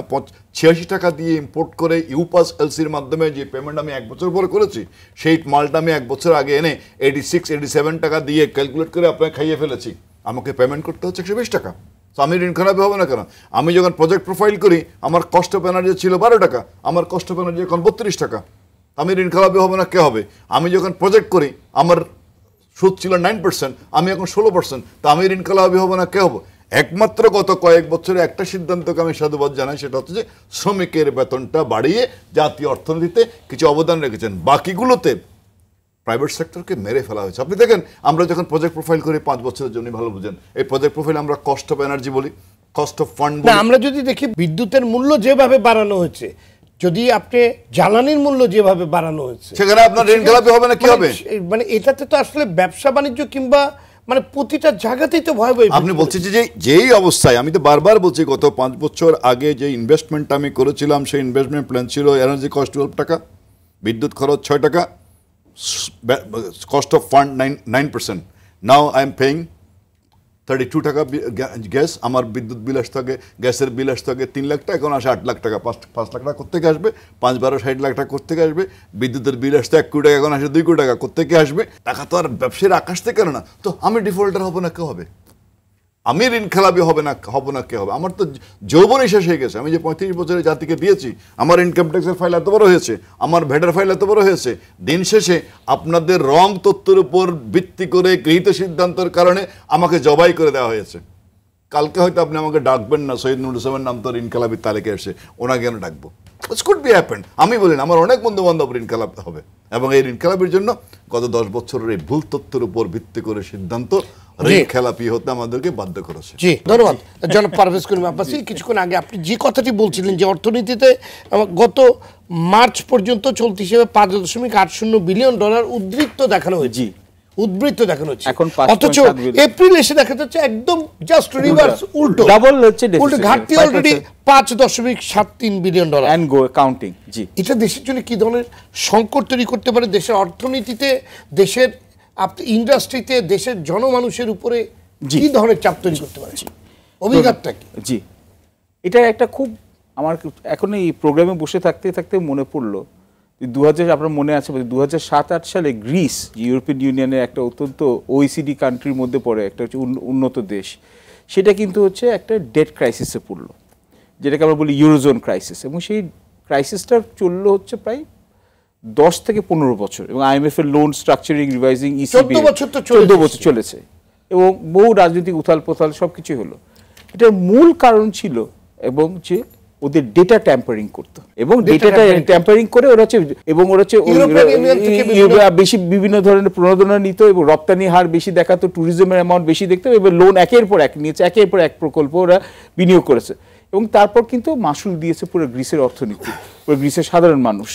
ছিয়াশি টাকা দিয়ে ইম্পোর্ট করে ইউপাস এলসির মাধ্যমে যে পেমেন্ট আমি এক বছর পরে করেছি সেই মালটা আমি এক বছর আগে এনে এইটি সিক্স এইটি সেভেন টাকা দিয়ে ক্যালকুলেট করে আপনাকে খাইয়ে ফেলেছি আমাকে পেমেন্ট করতে হচ্ছে একশো বিশ টাকা তো আমি ঋণ খারাপ হবে না কেন আমি যখন প্রজেক্ট প্রোফাইল করি আমার কষ্ট পেনাল্টি ছিল বারো টাকা আমার কষ্ট পেনাল্টি এখন বত্রিশ টাকা আমি ঋণ খারাপ হবে না কে হবে আমি যখন প্রজেক্ট করি আমার সুদ ছিল নাইন পার্সেন্ট আমি এখন ষোলো পার্সেন্ট তা আমি ঋণ খারাপ হবে না কে হবো একমাত্র গত কয়েক বছরে একটা সিদ্ধান্তকে আমি সাধুবাদ জানাই সেটা হচ্ছে যে শ্রমিকের বেতনটা বাড়িয়ে জাতীয় অর্থনীতিতে কিছু অবদান রেখেছেন বাকিগুলোতে প্রাইভেট সেক্টরকে মেরে ফেলা হয়েছে আপনি দেখেন আমরা যখন প্রজেক্ট প্রোফাইল করি পাঁচ বছরের জন্য ভালো বুঝেন এই প্রজেক্ট প্রোফাইল আমরা কস্ট অফ এনার্জি বলি কস্ট অফ ফান্ড আমরা যদি দেখি বিদ্যুতের মূল্য যেভাবে বাড়ানো হয়েছে যদি আপনি জ্বালানির মূল্য যেভাবে বাড়ানো হয়েছে সেখানে আপনার ঋণ খেলাপি হবে না কি মানে হবে মানে এটাতে তো আসলে ব্যবসা বাণিজ্য কিংবা মানে প্রতিটা জায়গাতেই তো ভয় ভয় আপনি বলছেন যে যেই অবস্থায় আমি তো বারবার বলছি গত পাঁচ বছর আগে যে ইনভেস্টমেন্টটা আমি করেছিলাম সেই ইনভেস্টমেন্ট প্ল্যান ছিল এনার্জি কস্ট টুয়েলভ টাকা বিদ্যুৎ খরচ ছয় টাকা cost of fund 9%. 9%. Now I am paying 32 টাকা গ্যাস আমার বিদ্যুৎ বিল আসতে থাকে গ্যাসের বিল আসতে থাকে তিন লাখ টাকা এখন আসে আট লাখ টাকা পাঁচ পাঁচ লাখ টাকা কোথেকে আসবে পাঁচ বারো ষাট লাখ টাকা কোথেকে আসবে বিদ্যুতের বিল আসতে এক কোটি টাকা এখন আসে দুই কোটি টাকা কোথেকে আসবে টাকা তো আর ব্যবসায়ীর আকাশ থেকে না তো আমি ডিফল্টার হবো না কে হবে আমি খেলাপি হবে না হব না কে হবে আমার তো যৌবনই শেষ হয়ে গেছে আমি যে পঁয়ত্রিশ বছরের জাতিকে দিয়েছি আমার ইনকাম ট্যাক্সের ফাইল এত বড় হয়েছে আমার ভেটার ফাইল এত বড় হয়েছে দিন শেষে আপনাদের রং তথ্যের উপর ভিত্তি করে গৃহীত সিদ্ধান্তের কারণে আমাকে জবাই করে দেওয়া হয়েছে কালকে হয়তো আপনি আমাকে ডাকবেন না সৈয়দ নুর ইসলামের নাম তো ইনকালাবির তালিকা এসে ওনাকে কেন ডাকবো ইটস কুড বি হ্যাপেন আমি বলি না আমার অনেক বন্ধু বান্ধব ইনকালাব হবে এবং এই ইনকালাবের জন্য গত দশ বছরের এই ভুল তথ্যের উপর ভিত্তি করে সিদ্ধান্ত অর্থনীতিতে গত মার্চ পর্যন্ত উদ্বৃত্ত দেখানো হয়েছে এখন অথচ এপ্রিল এসে দেখা যাচ্ছে একদম জাস্ট রিভার্স উল্টো পাঁচ দশমিক সাত তিন বিলিয়ন ডলার কাউন্টিং জি এটা দেশের জন্য কি ধরনের সংকট তৈরি করতে পারে দেশের অর্থনীতিতে দেশের আপনি ইন্ডাস্ট্রিতে দেশের জনমানুষের উপরে কি ধরনের চাপ তৈরি করতে পারছেন অভিজ্ঞতা কি জি এটা একটা খুব আমার এখন এই প্রোগ্রামে বসে থাকতে থাকতে মনে পড়লো দু হাজার আপনার মনে আছে দু হাজার সাত আট সালে গ্রিস ইউরোপিয়ান ইউনিয়নের একটা অত্যন্ত ওইসিডি কান্ট্রির মধ্যে পড়ে একটা হচ্ছে উন্নত দেশ সেটা কিন্তু হচ্ছে একটা ডেট ক্রাইসিসে পড়লো যেটাকে আমরা বলি ইউরোজোন ক্রাইসিস এবং সেই ক্রাইসিসটা চললো হচ্ছে প্রায় দশ থেকে পনেরো বছর এবং আইএমএফ এর লোন স্ট্রাকচারিং রিভাইজিং তো চোদ্দ বছর চলেছে এবং বহু রাজনৈতিক উথাল পোথাল সব কিছুই হলো এটার মূল কারণ ছিল এবং যে ওদের ডেটা ট্যাম্পারিং করত এবং ডেটাটা ট্যাম্পারিং করে ওরা হচ্ছে এবং ওরা হচ্ছে বেশি বিভিন্ন ধরনের প্রণোদনা নিত এবং রপ্তানি হার বেশি দেখাতো ট্যুরিজমের অ্যামাউন্ট বেশি দেখতো এবং লোন একের পর এক নিয়েছে একের পর এক প্রকল্প ওরা বিনিয়োগ করেছে এবং তারপর কিন্তু মাসুল দিয়েছে পুরো গ্রিসের অর্থনীতি পুরো গ্রিসের সাধারণ মানুষ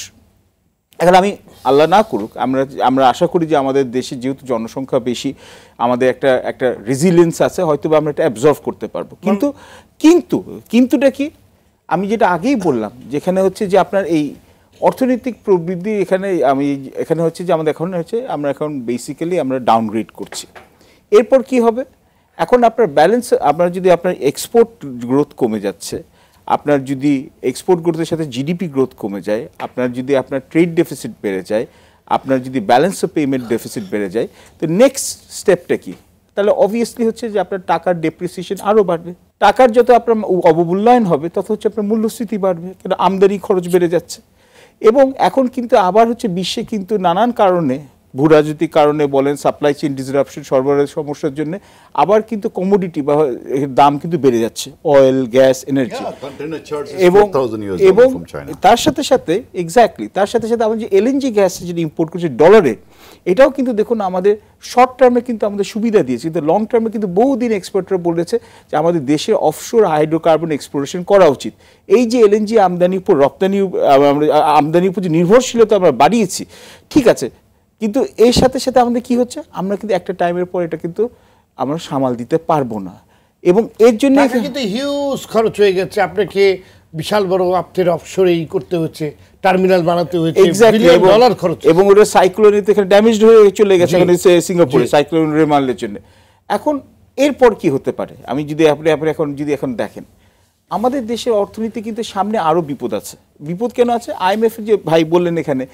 এখন আমি আল্লাহ না করুক আমরা আমরা আশা করি যে আমাদের দেশে যেহেতু জনসংখ্যা বেশি আমাদের একটা একটা রেজিলিয়েন্স আছে হয়তো বা আমরা এটা অ্যাবজর্ভ করতে পারবো কিন্তু কিন্তু কিন্তুটা কি আমি যেটা আগেই বললাম যেখানে হচ্ছে যে আপনার এই অর্থনৈতিক প্রবৃদ্ধি এখানে আমি এখানে হচ্ছে যে আমাদের এখন হচ্ছে আমরা এখন বেসিক্যালি আমরা ডাউনগ্রেড করছি এরপর কি হবে এখন আপনার ব্যালেন্স আপনার যদি আপনার এক্সপোর্ট গ্রোথ কমে যাচ্ছে আপনার যদি এক্সপোর্ট গ্রোথের সাথে জিডিপি গ্রোথ কমে যায় আপনার যদি আপনার ট্রেড ডেফিসিট বেড়ে যায় আপনার যদি ব্যালেন্স অফ পেমেন্ট ডেফিসিট বেড়ে যায় তো নেক্সট স্টেপটা কি তাহলে অবভিয়াসলি হচ্ছে যে আপনার টাকার ডেপ্রিসিয়েশন আরও বাড়বে টাকার যত আপনার অবমূল্যায়ন হবে তত হচ্ছে আপনার মূল্যস্ফীতি বাড়বে কেন আমদানি খরচ বেড়ে যাচ্ছে এবং এখন কিন্তু আবার হচ্ছে বিশ্বে কিন্তু নানান কারণে ভূরাজনৈতিক কারণে বলেন সাপ্লাই চেইন ডিসরাপশন সরবরাহের সমস্যার জন্য আবার কিন্তু কমোডিটি বা দাম কিন্তু বেড়ে যাচ্ছে অয়েল গ্যাস এনার্জি এবং এবং তার সাথে সাথে এক্স্যাক্টলি তার সাথে সাথে আমরা যে এলএনজি গ্যাস যেটা ইম্পোর্ট করছি ডলারে এটাও কিন্তু দেখুন আমাদের শর্ট টার্মে কিন্তু আমাদের সুবিধা দিয়েছে কিন্তু লং টার্মে কিন্তু বহুদিন এক্সপার্টরা বলেছে যে আমাদের দেশে অফশোর হাইড্রোকার্বন এক্সপ্লোরেশন করা উচিত এই যে এলএনজি আমদানির উপর রপ্তানি আমদানির উপর যে নির্ভরশীলতা আমরা বাড়িয়েছি ঠিক আছে কিন্তু এর সাথে সাথে আমাদের কি হচ্ছে আমরা কিন্তু একটা টাইমের পর এটা কিন্তু আমরা সামাল দিতে পারবো না এবং এর জন্য কিন্তু হিউজ খরচ হয়ে গেছে আপনাকে বিশাল বড় আপ্তের এই করতে হচ্ছে টার্মিনাল বানাতে হয়েছে ডলার খরচ এবং ওটা সাইক্লোনে তো এখানে ড্যামেজড হয়ে চলে গেছে এখানে সিঙ্গাপুরে সাইক্লোন রেমালের জন্য এখন এরপর কি হতে পারে আমি যদি আপনি আপনি এখন যদি এখন দেখেন আমাদের দেশের অর্থনীতি কিন্তু সামনে আরও বিপদ আছে বিপদ কেন আছে আইএমএফ যে ভাই বললেন এখানে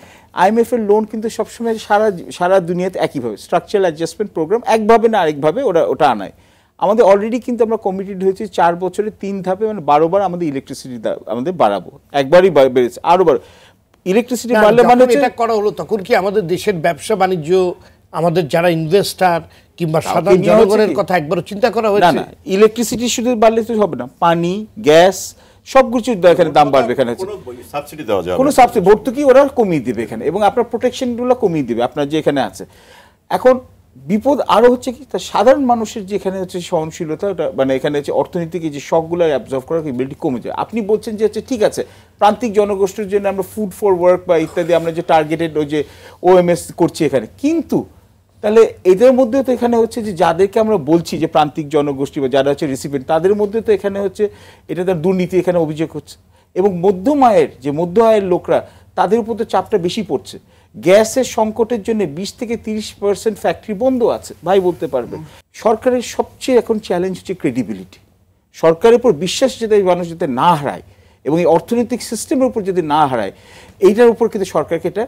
আইএমএফ এর লোন কিন্তু সবসময় সারা সারা দুনিয়াতে একইভাবে স্ট্রাকচারাল অ্যাডজাস্টমেন্ট প্রোগ্রাম একভাবে না আরেকভাবে ওরা ওটা আনায় আমাদের অলরেডি কিন্তু আমরা কমিটেড হয়েছি চার বছরে তিন ধাপে মানে বারোবার আমাদের ইলেকট্রিসিটি আমাদের বাড়াবো একবারই বেড়েছে আরও বাড়ো ইলেকট্রিসিটি বাড়লে মানে এটা করা হলো তখন কি আমাদের দেশের ব্যবসা বাণিজ্য আমাদের যারা ইনভেস্টার কিংবা সাধারণ জনগণের কথা একবার চিন্তা করা হয়েছে না ইলেকট্রিসিটি শুধু বাড়লে তো হবে না পানি গ্যাস সবকিছু এখানে দাম বাড়বে এখানে সাবসিডি দেওয়া যাবে কোনো সাবসিডি ভর্তুকি ওরা কমিয়ে দিবে এখানে এবং আপনার প্রোটেকশনগুলো কমিয়ে দিবে আপনার যে এখানে আছে এখন বিপদ আরও হচ্ছে কি তার সাধারণ মানুষের যেখানে হচ্ছে সহনশীলতা মানে এখানে হচ্ছে অর্থনীতিকে যে শখগুলো অ্যাবজর্ভ করার বিলটি কমে যায় আপনি বলছেন যে হচ্ছে ঠিক আছে প্রান্তিক জনগোষ্ঠীর জন্য আমরা ফুড ফর ওয়ার্ক বা ইত্যাদি আমরা যে টার্গেটেড ওই যে ওএমএস করছি এখানে কিন্তু তাহলে এদের মধ্যে তো এখানে হচ্ছে যে যাদেরকে আমরা বলছি যে প্রান্তিক জনগোষ্ঠী বা যারা হচ্ছে রিসিপেন্ট তাদের মধ্যে তো এখানে হচ্ছে এটা তার দুর্নীতি এখানে অভিযোগ হচ্ছে এবং মধ্যম আয়ের যে মধ্য আয়ের লোকরা তাদের উপর তো চাপটা বেশি পড়ছে গ্যাসের সংকটের জন্য বিশ থেকে তিরিশ পার্সেন্ট ফ্যাক্টরি বন্ধ আছে ভাই বলতে পারবে সরকারের সবচেয়ে এখন চ্যালেঞ্জ হচ্ছে ক্রেডিবিলিটি সরকারের উপর বিশ্বাস যাতে মানুষ যাতে না হারায় এবং এই অর্থনৈতিক সিস্টেমের উপর যদি না হারায় এইটার উপর কিন্তু সরকারকে এটা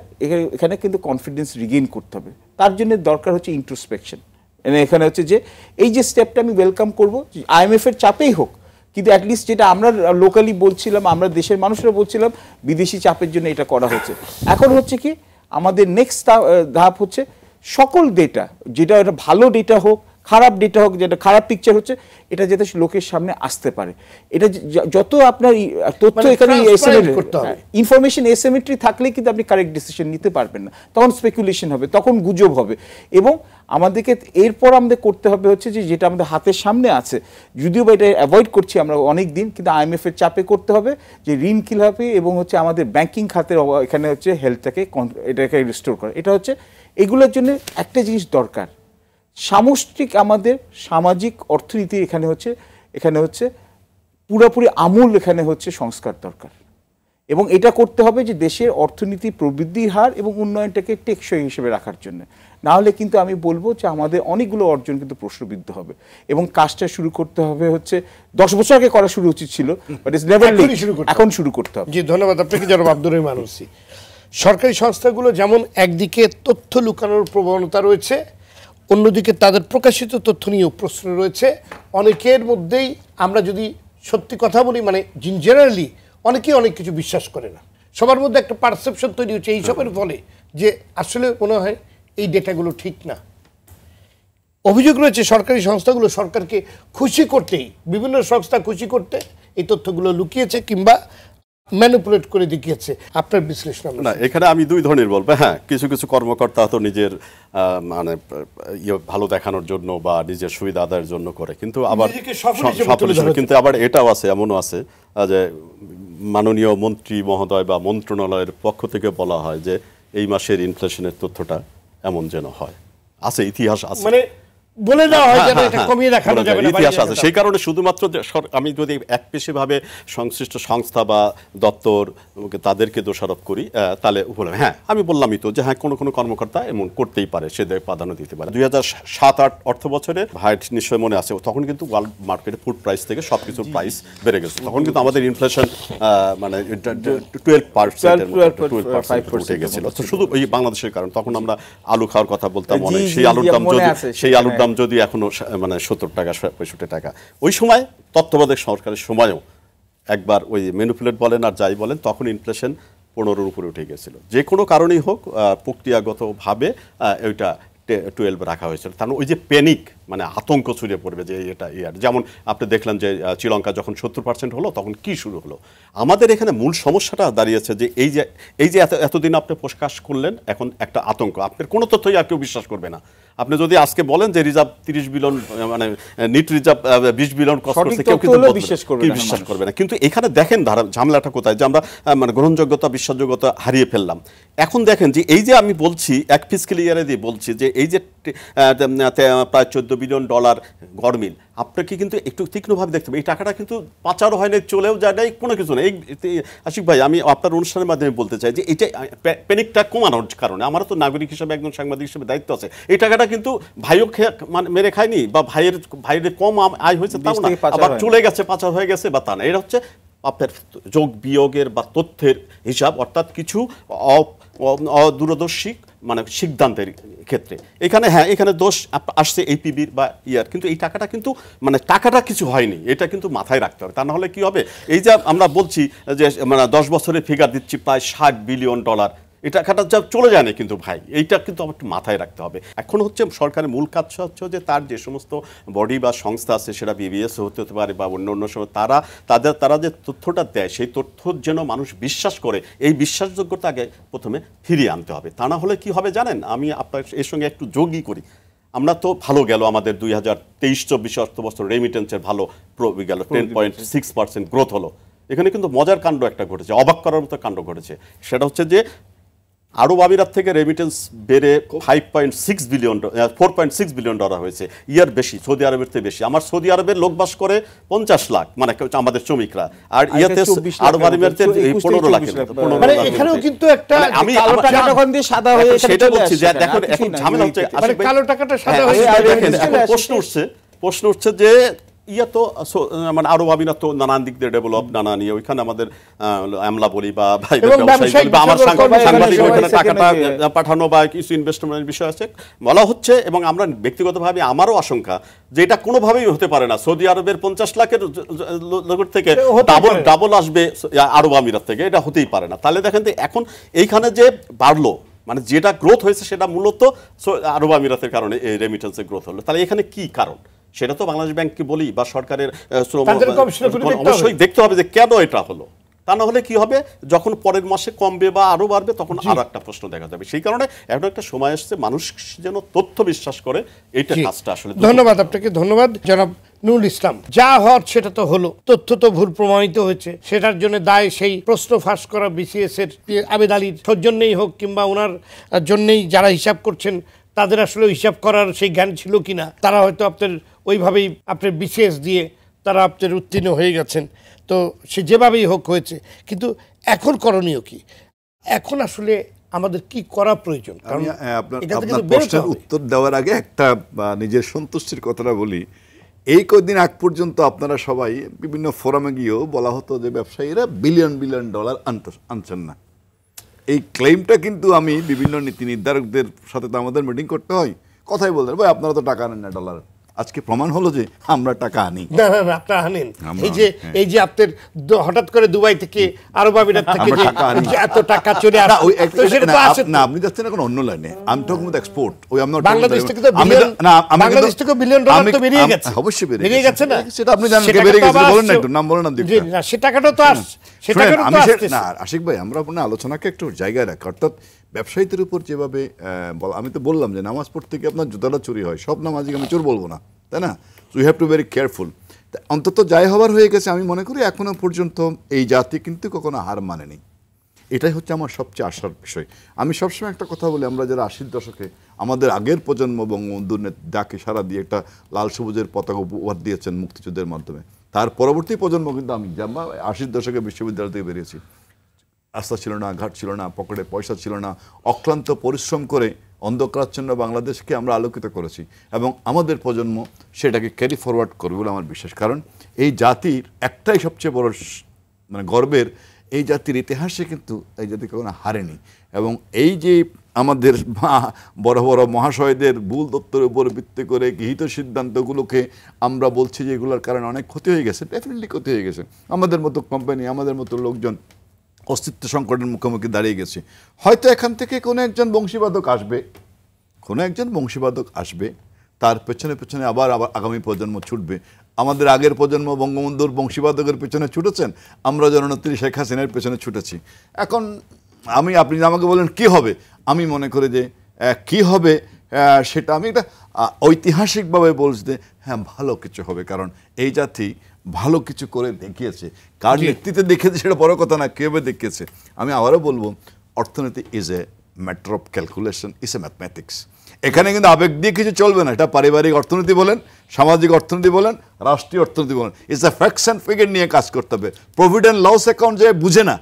এখানে কিন্তু কনফিডেন্স রিগেইন করতে হবে তার জন্য দরকার হচ্ছে ইন্ট্রোস্পেকশন মানে এখানে হচ্ছে যে এই যে স্টেপটা আমি ওয়েলকাম করবো আইএমএফ এর চাপেই হোক কিন্তু অ্যাটলিস্ট যেটা আমরা লোকালি বলছিলাম আমরা দেশের মানুষরা বলছিলাম বিদেশি চাপের জন্য এটা করা হচ্ছে এখন হচ্ছে কি আমাদের নেক্সট ধাপ হচ্ছে সকল ডেটা যেটা একটা ভালো ডেটা হোক খারাপ ডেটা হোক যেটা খারাপ পিকচার হচ্ছে এটা যাতে লোকের সামনে আসতে পারে এটা যত আপনার তথ্য মানে এখানে ইনফরমেশন এসেমেট্রি হ্যাঁ, থাকলে কিন্তু আপনি কারেক্ট ডিসিশন নিতে পারবেন না তখন স্পেকুলেশন হবে তখন গুজব হবে এবং আমাদেরকে এরপর আমাদের করতে হবে হচ্ছে যে যেটা আমাদের হাতের সামনে আছে যদিও বা এটা অ্যাভয়েড করছি আমরা অনেক দিন কিন্তু আইএমএফ এর চাপে করতে হবে যে ঋণ হবে এবং হচ্ছে আমাদের ব্যাংকিং খাতের এখানে হচ্ছে হেলথটাকে এটাকে রিস্টোর করা এটা হচ্ছে এগুলোর জন্য একটা জিনিস দরকার সামষ্টিক আমাদের সামাজিক অর্থনীতি এখানে হচ্ছে এখানে হচ্ছে পুরোপুরি আমূল এখানে হচ্ছে সংস্কার দরকার এবং এটা করতে হবে যে দেশের অর্থনীতি প্রবৃদ্ধির হার এবং উন্নয়নটাকে টেকসই হিসেবে রাখার জন্য নাহলে কিন্তু আমি বলবো যে আমাদের অনেকগুলো অর্জন কিন্তু প্রশ্নবিদ্ধ হবে এবং কাজটা শুরু করতে হবে হচ্ছে দশ বছর আগে করা শুরু উচিত ছিল বাট এখন শুরু করতে হবে জি ধন্যবাদ আপনাকে জনাব আব্দুর রহমান সরকারি সংস্থাগুলো যেমন একদিকে তথ্য লুকানোর প্রবণতা রয়েছে অন্যদিকে তাদের প্রকাশিত তথ্য নিয়েও প্রশ্ন রয়েছে অনেকের মধ্যেই আমরা যদি সত্যি কথা বলি মানে জেনারেলি অনেকেই অনেক কিছু বিশ্বাস করে না সবার মধ্যে একটা পারসেপশন তৈরি হচ্ছে এইসবের ফলে যে আসলে মনে হয় এই ডেটাগুলো ঠিক না অভিযোগ রয়েছে সরকারি সংস্থাগুলো সরকারকে খুশি করতেই বিভিন্ন সংস্থা খুশি করতে এই তথ্যগুলো লুকিয়েছে কিংবা ম্যানিপুলেট করে দেখিয়েছে আপনার বিশ্লেষণ না এখানে আমি দুই ধরনের বলবো হ্যাঁ কিছু কিছু কর্মকর্তা তো নিজের মানে ইয়ে ভালো দেখানোর জন্য বা নিজের সুবিধা আদায়ের জন্য করে কিন্তু আবার কিন্তু আবার এটাও আছে এমনও আছে যে মাননীয় মন্ত্রী মহোদয় বা মন্ত্রণালয়ের পক্ষ থেকে বলা হয় যে এই মাসের ইনফ্লেশনের তথ্যটা এমন যেন হয় আছে ইতিহাস আছে মানে বলে দেওয়া হয় যে হ্যাঁ, এটা হ্যাঁ, হ্যাঁ, কমিয়ে দেখানো যাবে না ইতিহাস আছে সেই কারণে শুধুমাত্র আমি যদি এক একপেশে সংশ্লিষ্ট সংস্থা বা দপ্তর তাদেরকে দোষারোপ করি তাহলে বললাম হ্যাঁ আমি বললামই তো যে হ্যাঁ কোনো কোনো কর্মকর্তা এমন করতেই পারে সে প্রাধান্য দিতে পারে দুই হাজার সাত আট অর্থ বছরে ভাইট নিশ্চয় মনে আছে তখন কিন্তু ওয়ার্ল্ড মার্কেটে ফুড প্রাইস থেকে সব কিছুর প্রাইস বেড়ে গেছে তখন কিন্তু আমাদের ইনফ্লেশন মানে টুয়েলভ পার্সেন্ট গেছিল শুধু এই বাংলাদেশের কারণ তখন আমরা আলু খাওয়ার কথা বলতাম অনেক সেই আলুর দাম সেই আলুর দাম যদি এখনও মানে সত্তর টাকা পঁয়ষট্টি টাকা ওই সময় তত্ত্বাবধায়ক সরকারের সময়ও একবার ওই মেনুফুলেট বলেন আর যাই বলেন তখন ইনফ্লেশন পনেরোর উপরে উঠে গেছিল যে কোনো কারণেই হোক প্রক্রিয়াগতভাবে ওইটা টুয়েলভ রাখা হয়েছিল কারণ ওই যে প্যানিক মানে আতঙ্ক ছড়িয়ে পড়বে যে এটা ইয়ার যেমন আপনি দেখলেন যে শ্রীলঙ্কা যখন সত্তর পার্সেন্ট হলো তখন কি শুরু হলো আমাদের এখানে মূল সমস্যাটা দাঁড়িয়েছে যে এই যে এই যে এত এতদিন আপনি প্রকাশ করলেন এখন একটা আতঙ্ক আপনার কোনো তথ্যই আর কেউ বিশ্বাস করবে না আপনি যদি আজকে বলেন যে রিজার্ভ তিরিশ বিলিয়ন মানে নিট রিজার্ভ বিশ বিলিয়ন করছে কেউ কিন্তু বিশ্বাস করবে না কিন্তু এখানে দেখেন ধারা ঝামেলাটা কোথায় যে আমরা মানে গ্রহণযোগ্যতা বিশ্বাসযোগ্যতা হারিয়ে ফেললাম এখন দেখেন যে এই যে আমি বলছি এক ফিসকেল ইয়ারে দিয়ে বলছি যে এই যে প্রায় চোদ্দ বিলিয়ন ডলার গরমিল আপনাকে কিন্তু একটু তীক্ষ্ণভাবে দেখতে হবে এই টাকাটা কিন্তু পাচারও হয় না চলেও যায় না কোনো কিছু নেই আশিক ভাই আমি আপনার অনুষ্ঠানের মাধ্যমে বলতে চাই যে এটা প্যানিকটা কমানোর কারণে আমারও তো নাগরিক হিসেবে একজন সাংবাদিক হিসেবে দায়িত্ব আছে এই টাকাটা কিন্তু ভাইও মানে মেরে খায়নি বা ভাইয়ের ভাইয়ের কম আয় হয়েছে তাও না আবার চলে গেছে পাচার হয়ে গেছে বা তা না এটা হচ্ছে আপনার যোগ বিয়োগের বা তথ্যের হিসাব অর্থাৎ কিছু অদূরদর্শী মানে সিদ্ধান্তের ক্ষেত্রে এখানে হ্যাঁ এখানে দোষ আসছে এই পিবির বা ইয়ার e কিন্তু এই টাকাটা কিন্তু মানে টাকাটা কিছু হয়নি এটা কিন্তু মাথায় রাখতে হবে তা নাহলে কী হবে এই যে আমরা বলছি যে মানে দশ বছরের ফিগার দিচ্ছি প্রায় ষাট বিলিয়ন ডলার এটা টাকাটা যা চলে যায় না কিন্তু ভাই এইটা কিন্তু আমার একটু মাথায় রাখতে হবে এখন হচ্ছে সরকারের মূল কাজ হচ্ছে যে তার যে সমস্ত বডি বা সংস্থা আছে সেটা বিবিএস হতে হতে পারে বা অন্য অন্য সময় তারা তাদের তারা যে তথ্যটা দেয় সেই তথ্য যেন মানুষ বিশ্বাস করে এই বিশ্বাসযোগ্যতা আগে প্রথমে ফিরিয়ে আনতে হবে তা না হলে কি হবে জানেন আমি আপনার এর সঙ্গে একটু যোগই করি আমরা তো ভালো গেল আমাদের দুই হাজার তেইশ চব্বিশ বছর রেমিটেন্সের ভালো গেল ten point six percent growth হলো এখানে কিন্তু মজার কাণ্ড একটা ঘটেছে অবাক করার মতো কাণ্ড ঘটেছে সেটা হচ্ছে যে আরব আমিরাত থেকে রেমিটেন্স বেড়ে five point six billion four point six billion dollar হয়েছে ইয়ার বেশি সৌদি আরবের থেকে বেশি আমার সৌদি আরবের লোক বাস করে পঞ্চাশ লাখ মানে আমাদের শ্রমিকরা আর ইয়াতে আরব আমিরাতে পনেরো লাখ মানে এখানেও কিন্তু একটা মানে আমি সাদা হয়ে সেটা বলছি যে দেখুন এখন ঝামেলা হচ্ছে মানে কালো টাকাটা সাদা হ্যাঁ, হয়ে প্রশ্ন উঠছে প্রশ্ন উঠছে যে ইয়া তো মানে আরব আমিরা তো নানান দিক দিয়ে ডেভেলপ নানা নিয়ে ওইখানে আমাদের আমলা বলি বা আমার সাংবাদিক ওইখানে টাকাটা পাঠানো বা কিছু ইনভেস্টমেন্টের বিষয় আছে বলা হচ্ছে এবং আমরা ব্যক্তিগতভাবে আমারও আশঙ্কা যে এটা কোনোভাবেই হতে পারে না সৌদি আরবের পঞ্চাশ লাখের লোকের থেকে ডাবল ডাবল আসবে আরব আমিরাত থেকে এটা হতেই পারে না তাহলে দেখেন এখন এইখানে যে বাড়লো মানে যেটা গ্রোথ হয়েছে সেটা মূলত আরব আমিরাতের কারণে এই রেমিটেন্সের গ্রোথ হলো তাহলে এখানে কি কারণ সেটা তো বাংলাদেশ ব্যাংককে বলি বা সরকারের শ্রম অবশ্যই দেখতে হবে যে কেন এটা হলো তা না হলে কি হবে যখন পরের মাসে কমবে বা আরও বাড়বে তখন আরো একটা প্রশ্ন দেখা যাবে সেই কারণে এখন একটা সময় আসছে মানুষ যেন তথ্য বিশ্বাস করে এটা কাজটা আসলে ধন্যবাদ আপনাকে ধন্যবাদ জনাব নুরুল ইসলাম যা হওয়ার সেটা তো হলো তথ্য তো ভুল প্রমাণিত হয়েছে সেটার জন্য দায় সেই প্রশ্ন ফাঁস করা বিসিএস এর আবেদ আলীর সৌজন্যেই হোক কিংবা ওনার জন্যেই যারা হিসাব করছেন তাদের আসলে হিসাব করার সেই জ্ঞান ছিল কিনা তারা হয়তো আপনার ওইভাবেই আপনার বিশেষ দিয়ে তারা আপনার উত্তীর্ণ হয়ে গেছেন তো সে যেভাবেই হোক হয়েছে কিন্তু এখন করণীয় কি এখন আসলে আমাদের কি করা প্রয়োজন আপনার উত্তর দেওয়ার আগে একটা নিজের সন্তুষ্টির কথাটা বলি এই কদিন আগ পর্যন্ত আপনারা সবাই বিভিন্ন ফোরামে গিয়েও বলা হতো যে ব্যবসায়ীরা বিলিয়ন বিলিয়ন ডলার আনছেন না এই ক্লেমটা কিন্তু আমি বিভিন্ন নীতি নির্ধারকদের সাথে তো আমাদের মিটিং করতে হয় কথাই বলতে ভাই আপনারা তো টাকা আনেন না ডলারের আজকে প্রমাণ হলো যে আমরা টাকা আনি না না না আপনারা আনেন এই যে হ্যাঁ। এই যে আপনার হঠাৎ করে দুবাই থেকে আরব আমিরাত থেকে যে এত টাকা চলে আসে ওই সেটা তো আসে না আপনি যাচ্ছেন এখন অন্য লাইনে আমি এম টকিং এক্সপোর্ট ওই আই নট বাংলাদেশ থেকে তো বিলিয়ন না বাংলাদেশ থেকে বিলিয়ন ডলার তো বেরিয়ে গেছে হ্যাঁ, অবশ্যই বেরিয়ে বেরিয়ে গেছে না সেটা আপনি জানেন কে বেরিয়ে গেছে বলেন না একটু নাম বলেন না দেখুন না সে টাকাটা তো আসে সে টাকাটা তো আসে না আশিক ভাই আমরা আপনার আলোচনাকে একটু জায়গায় রাখ অর্থাৎ ব্যবসায়ীদের উপর যেভাবে বলা আমি তো বললাম যে নামাজ পড়তে গিয়ে আপনার জুতাটা চুরি হয় সব নামাজিকে আমি চোর বলবো না তাই না we have to very careful অন্তত যাই হবার হয়ে গেছে আমি মনে করি এখনও পর্যন্ত এই জাতি কিন্তু কখনো হার মানেনি এটাই হচ্ছে আমার সবচেয়ে আশার বিষয় আমি সবসময় একটা কথা বলি আমরা যারা আশির দশকে আমাদের আগের প্রজন্ম বঙ্গবন্ধুর ডাকে সারা দিয়ে একটা লাল সবুজের পতাকা উপহার দিয়েছেন মুক্তিযুদ্ধের মাধ্যমে তার পরবর্তী প্রজন্ম কিন্তু আমি আশির দশকে বিশ্ববিদ্যালয় থেকে বেরিয়েছি রাস্তা ছিল না ঘাট ছিল না পকেটে পয়সা ছিল না অক্লান্ত পরিশ্রম করে অন্ধকারাচ্ছন্ন বাংলাদেশকে আমরা আলোকিত করেছি এবং আমাদের প্রজন্ম সেটাকে ক্যারি ফরওয়ার্ড করবে বলে আমার বিশ্বাস কারণ এই জাতির একটাই সবচেয়ে বড় মানে গর্বের এই জাতির ইতিহাসে কিন্তু এই জাতি কখনো হারেনি এবং এই যে আমাদের বড় বড় মহাশয়দের ভুল তত্ত্বের উপর ভিত্তি করে গৃহীত সিদ্ধান্তগুলোকে আমরা বলছি যে এগুলোর কারণে অনেক ক্ষতি হয়ে গেছে ডেফিনেটলি ক্ষতি হয়ে গেছে আমাদের মতো কোম্পানি আমাদের মতো লোকজন অস্তিত্ব সংকটের মুখোমুখি দাঁড়িয়ে গেছে হয়তো এখান থেকে কোনো একজন বংশীবাদক আসবে কোনো একজন বংশীবাদক আসবে তার পেছনে পেছনে আবার আবার আগামী প্রজন্ম ছুটবে আমাদের আগের প্রজন্ম বঙ্গবন্ধুর বংশীবাদকের পেছনে ছুটেছেন আমরা জননেত্রী শেখ হাসিনার পেছনে ছুটেছি এখন আমি আপনি আমাকে বলেন কি হবে আমি মনে করি যে কি হবে সেটা আমি এটা ঐতিহাসিকভাবে বলছি যে হ্যাঁ ভালো কিছু হবে কারণ এই জাতি ভালো কিছু করে দেখিয়েছে কার নেতৃত্বে দেখিয়েছে সেটা বড় কথা না কেউ দেখিয়েছে আমি আবারও বলবো অর্থনীতি is a matter of calculation is a mathematics এখানে কিন্তু আবেগ দিয়ে কিছু চলবে না এটা পারিবারিক অর্থনীতি বলেন সামাজিক অর্থনীতি বলেন রাষ্ট্রীয় অর্থনীতি বলেন is a facts and figure নিয়ে কাজ করতে হবে প্রফিট অ্যান্ড লস অ্যাকাউন্ট যে বুঝে না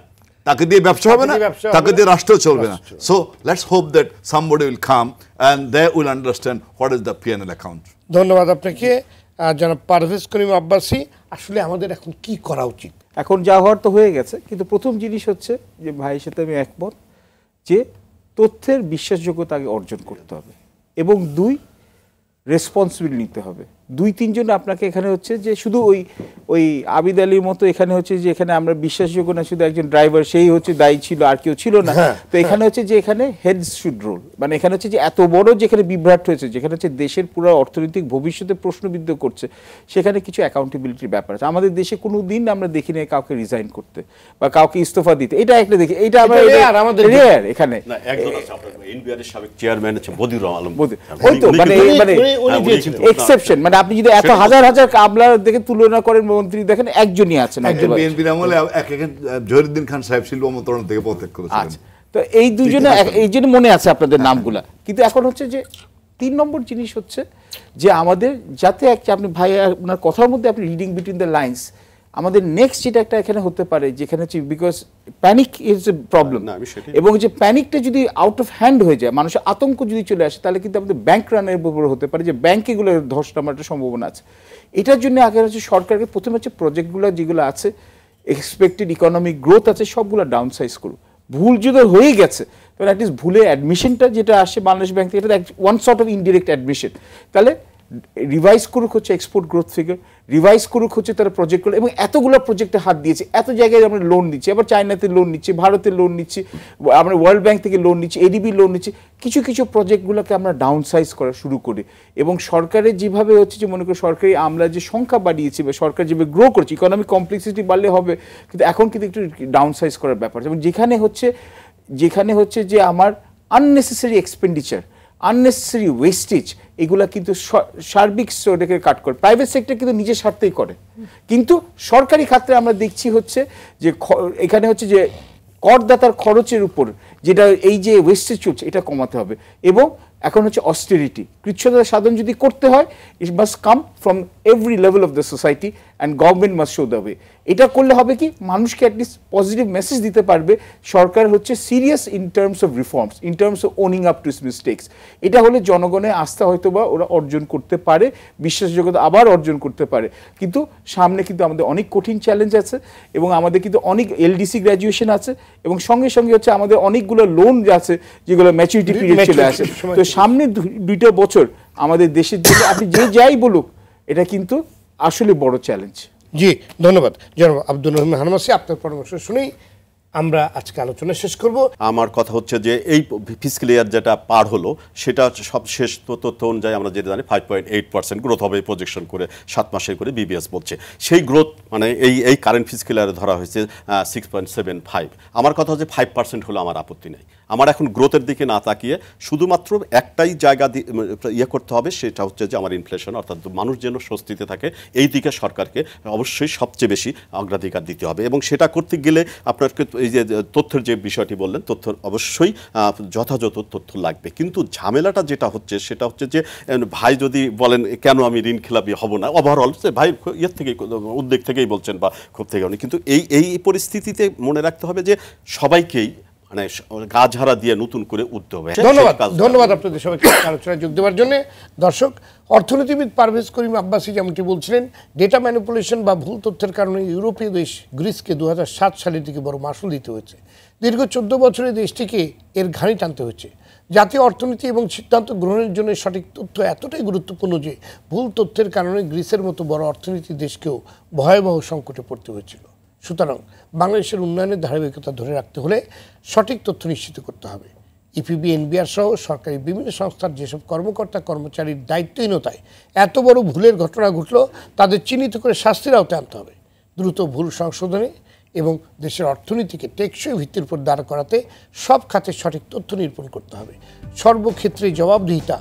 তাকে দিয়ে ব্যবসা হবে না তাকে দিয়ে রাষ্ট্র চলবে না so let's hope that somebody will come and they will understand what is the P and account ধন্যবাদ আপনাকে যেন পারভেজ করিম আব্বাসি আসলে আমাদের এখন কি করা উচিত এখন যা হওয়ার তো হয়ে গেছে কিন্তু প্রথম জিনিস হচ্ছে যে ভাইয়ের সাথে আমি একমত যে তথ্যের বিশ্বাসযোগ্যতা আগে অর্জন করতে হবে এবং দুই রেসপন্সিবিল নিতে হবে দুই তিনজন আপনাকে এখানে হচ্ছে যে শুধু ওই ওই আবিদ আলীর মতো এখানে হচ্ছে যে এখানে আমরা বিশ্বাসযোগ্য না শুধু একজন ড্রাইভার সেই হচ্ছে দায়ী ছিল আর কেউ ছিল না হ্যাঁ, তো হ্যাঁ। এখানে হচ্ছে যে এখানে হেড শুড রোল মানে এখানে হচ্ছে যে এত বড় যেখানে বিভ্রাট হয়েছে যেখানে হচ্ছে দেশের পুরো অর্থনৈতিক ভবিষ্যতে প্রশ্নবিদ্ধ করছে সেখানে কিছু অ্যাকাউন্টেবিলিটির ব্যাপার আছে আমাদের দেশে কোনো দিন আমরা দেখি না কাউকে রিজাইন করতে বা কাউকে ইস্তফা দিতে এটা একটা দেখি এটা আমরা আমাদের রেয়ার এখানে সাবেক চেয়ারম্যান আছে বদিউর আলম হ্যাঁ, মানে এক্সেপশন মানে আপনি যদি এত হাজার হাজার আপনার দেখে তুলনা করেন মন্ত্রী দেখেন একজনই আছেন একজন বিএনপির আমলে এক একজন জহিরুদ্দিন খান সাহেব শিল্প মন্ত্রণালয় থেকে পদত্যাগ করেছিলেন আচ্ছা। তো এই দুজনে এই জন্য মনে আছে আপনাদের হ্যাঁ, নামগুলা হ্যাঁ। কিন্তু এখন হচ্ছে যে তিন নম্বর জিনিস হচ্ছে যে আমাদের যাতে একটা আপনি ভাই আপনার কথার মধ্যে আপনি রিডিং বিটুইন দ্য লাইন্স আমাদের নেক্সট যেটা একটা এখানে হতে পারে যেখানে হচ্ছে because panic is a problem এবং যে প্যানিকটা যদি আউট অফ হ্যান্ড হয়ে যায় মানুষের আতঙ্ক যদি চলে আসে তাহলে কিন্তু আমাদের ব্যাংক রানের উপর হতে পারে যে ব্যাংক এগুলো ধস নামার একটা সম্ভাবনা আছে এটার জন্য আগে হচ্ছে সরকারকে প্রথমে হচ্ছে প্রজেক্টগুলো যেগুলো আছে এক্সপেক্টেড ইকোনমিক গ্রোথ আছে সবগুলো সাইজ করুক ভুল যদি হয়ে গেছে তাহলে অ্যাটলিস্ট ভুলে অ্যাডমিশনটা যেটা আসে বাংলাদেশ ব্যাংক থেকে এটা one short of indirect admission তাহলে রিভাইজ করুক হচ্ছে এক্সপোর্ট গ্রোথ ফিগার রিভাইজ করুক হচ্ছে তারা প্রজেক্টগুলো এবং এতগুলো প্রজেক্টে হাত দিয়েছে এত জায়গায় আমরা লোন নিচ্ছি আবার চায়নাতে লোন নিচ্ছি ভারতের লোন নিচ্ছি আমরা ওয়ার্ল্ড ব্যাংক থেকে লোন নিচ্ছি এডিবি লোন নিচ্ছি কিছু কিছু প্রজেক্টগুলোকে আমরা ডাউন সাইজ করা শুরু করি এবং সরকারের যেভাবে হচ্ছে যে মনে করি সরকারি আমরা যে সংখ্যা বাড়িয়েছি বা সরকার যেভাবে গ্রো করছে ইকোনমিক কমপ্লেক্সিটি বাড়লে হবে কিন্তু এখন কিন্তু একটু ডাউন সাইজ করার ব্যাপার যেমন যেখানে হচ্ছে যেখানে হচ্ছে যে আমার আননেসেসারি এক্সপেন্ডিচার আননেসেসারি ওয়েস্টেজ এগুলা কিন্তু সার্বিক ওটাকে কাট করে প্রাইভেট সেক্টর কিন্তু নিজের স্বার্থেই করে কিন্তু সরকারি খাতে আমরা দেখছি হচ্ছে যে এখানে হচ্ছে যে করদাতার খরচের উপর যেটা এই যে ওয়েস্টেজ চলছে এটা কমাতে হবে এবং এখন হচ্ছে অস্টেরিটি কৃচ্ছতা সাধন যদি করতে হয় it must come from every level of the society and government must show the way এটা করলে হবে কি মানুষকে অ্যাটলিস্ট পজিটিভ মেসেজ দিতে পারবে সরকার হচ্ছে serious in terms of reforms in terms of owning up to its mistakes এটা হলে জনগণের আস্থা হয়তো বা ওরা অর্জন করতে পারে বিশ্বাসযোগ্যতা আবার অর্জন করতে পারে কিন্তু সামনে কিন্তু আমাদের অনেক কঠিন চ্যালেঞ্জ আছে এবং আমাদের কিন্তু অনেক এলডিসি গ্র্যাজুয়েশন আছে এবং সঙ্গে সঙ্গে হচ্ছে আমাদের অনেকগুলো লোন আছে যেগুলো ম্যাচুরিটি পিরিয়ড চলে আসে তো সামনে দুইটা বছর আমাদের দেশের দিকে আপনি যে যাই বলুক এটা কিন্তু আসলে বড় চ্যালেঞ্জ জি ধন্যবাদ জনাব আব্দুল রহমান হানমাসি আপনার পরামর্শ শুনেই আমরা আজকে আলোচনা শেষ করব আমার কথা হচ্ছে যে এই ফিজিক্যাল ইয়ার যেটা পার হলো সেটা সব শেষ তথ্য অনুযায়ী আমরা যেটা জানি five point eight percent growth হবে প্রজেকশন করে সাত মাসের করে বিবিএস বলছে সেই গ্রোথ মানে এই এই কারেন্ট ফিজিক্যাল ইয়ারে ধরা হয়েছে সিক্স পয়েন্ট সেভেন ফাইভ আমার কথা হচ্ছে ফাইভ পার্সেন্ট হলো আমার আপত্তি নেই আমার এখন গ্রোথের দিকে না তাকিয়ে শুধুমাত্র একটাই জায়গা ইয়ে করতে হবে সেটা হচ্ছে যে আমার ইনফ্লেশন অর্থাৎ মানুষ যেন স্বস্তিতে থাকে এই দিকে সরকারকে অবশ্যই সবচেয়ে বেশি অগ্রাধিকার দিতে হবে এবং সেটা করতে গেলে আপনাকে এই যে তথ্যের যে বিষয়টি বললেন তথ্য অবশ্যই যথাযথ তথ্য লাগবে কিন্তু ঝামেলাটা যেটা হচ্ছে সেটা হচ্ছে যে ভাই যদি বলেন কেন আমি ঋণ খেলাপি হব না ওভারঅল সে ভাই ইয়ের থেকে উদ্বেগ থেকেই বলছেন বা ক্ষোভ থেকে কিন্তু এই এই পরিস্থিতিতে মনে রাখতে হবে যে সবাইকেই মানে গা ঝাড়া দিয়ে নতুন করে উদ্যোগ ধন্যবাদ ধন্যবাদ আপনাদের সবাইকে আলোচনায় যোগ দেওয়ার জন্য দর্শক অর্থনীতিবিদ পারভেজ করিম আব্বাসী যেমনটি বলছিলেন ডেটা ম্যানিপুলেশন বা ভুল তথ্যের কারণে ইউরোপীয় দেশ গ্রিসকে দু সালের দিকে বড় মাসুল দিতে হয়েছে দীর্ঘ চোদ্দ বছরে দেশটিকে এর ঘাড়ি টানতে হয়েছে জাতীয় অর্থনীতি এবং সিদ্ধান্ত গ্রহণের জন্য সঠিক তথ্য এতটাই গুরুত্বপূর্ণ যে ভুল তথ্যের কারণে গ্রিসের মতো বড় অর্থনীতি দেশকেও ভয়াবহ সংকটে পড়তে হয়েছিল সুতরাং বাংলাদেশের উন্নয়নের ধারাবাহিকতা ধরে রাখতে হলে সঠিক তথ্য নিশ্চিত করতে হবে ইপিবি e এনবিআর সহ সরকারি বিভিন্ন সংস্থার যেসব কর্মকর্তা কর্মচারীর দায়িত্বহীনতায় এত বড় ভুলের ঘটনা ঘটল তাদের চিহ্নিত করে শাস্তির আওতায় আনতে হবে দ্রুত ভুল সংশোধনে এবং দেশের অর্থনীতিকে টেকসই ভিত্তির উপর দাঁড় করাতে সব খাতে সঠিক তথ্য নির্পণ করতে হবে সর্বক্ষেত্রে জবাবদিহিতা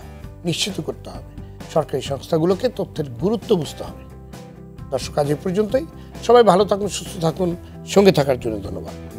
নিশ্চিত করতে হবে সরকারি সংস্থাগুলোকে তথ্যের গুরুত্ব বুঝতে হবে দর্শক আজ পর্যন্তই সবাই ভালো থাকুন সুস্থ থাকুন সঙ্গে থাকার জন্য ধন্যবাদ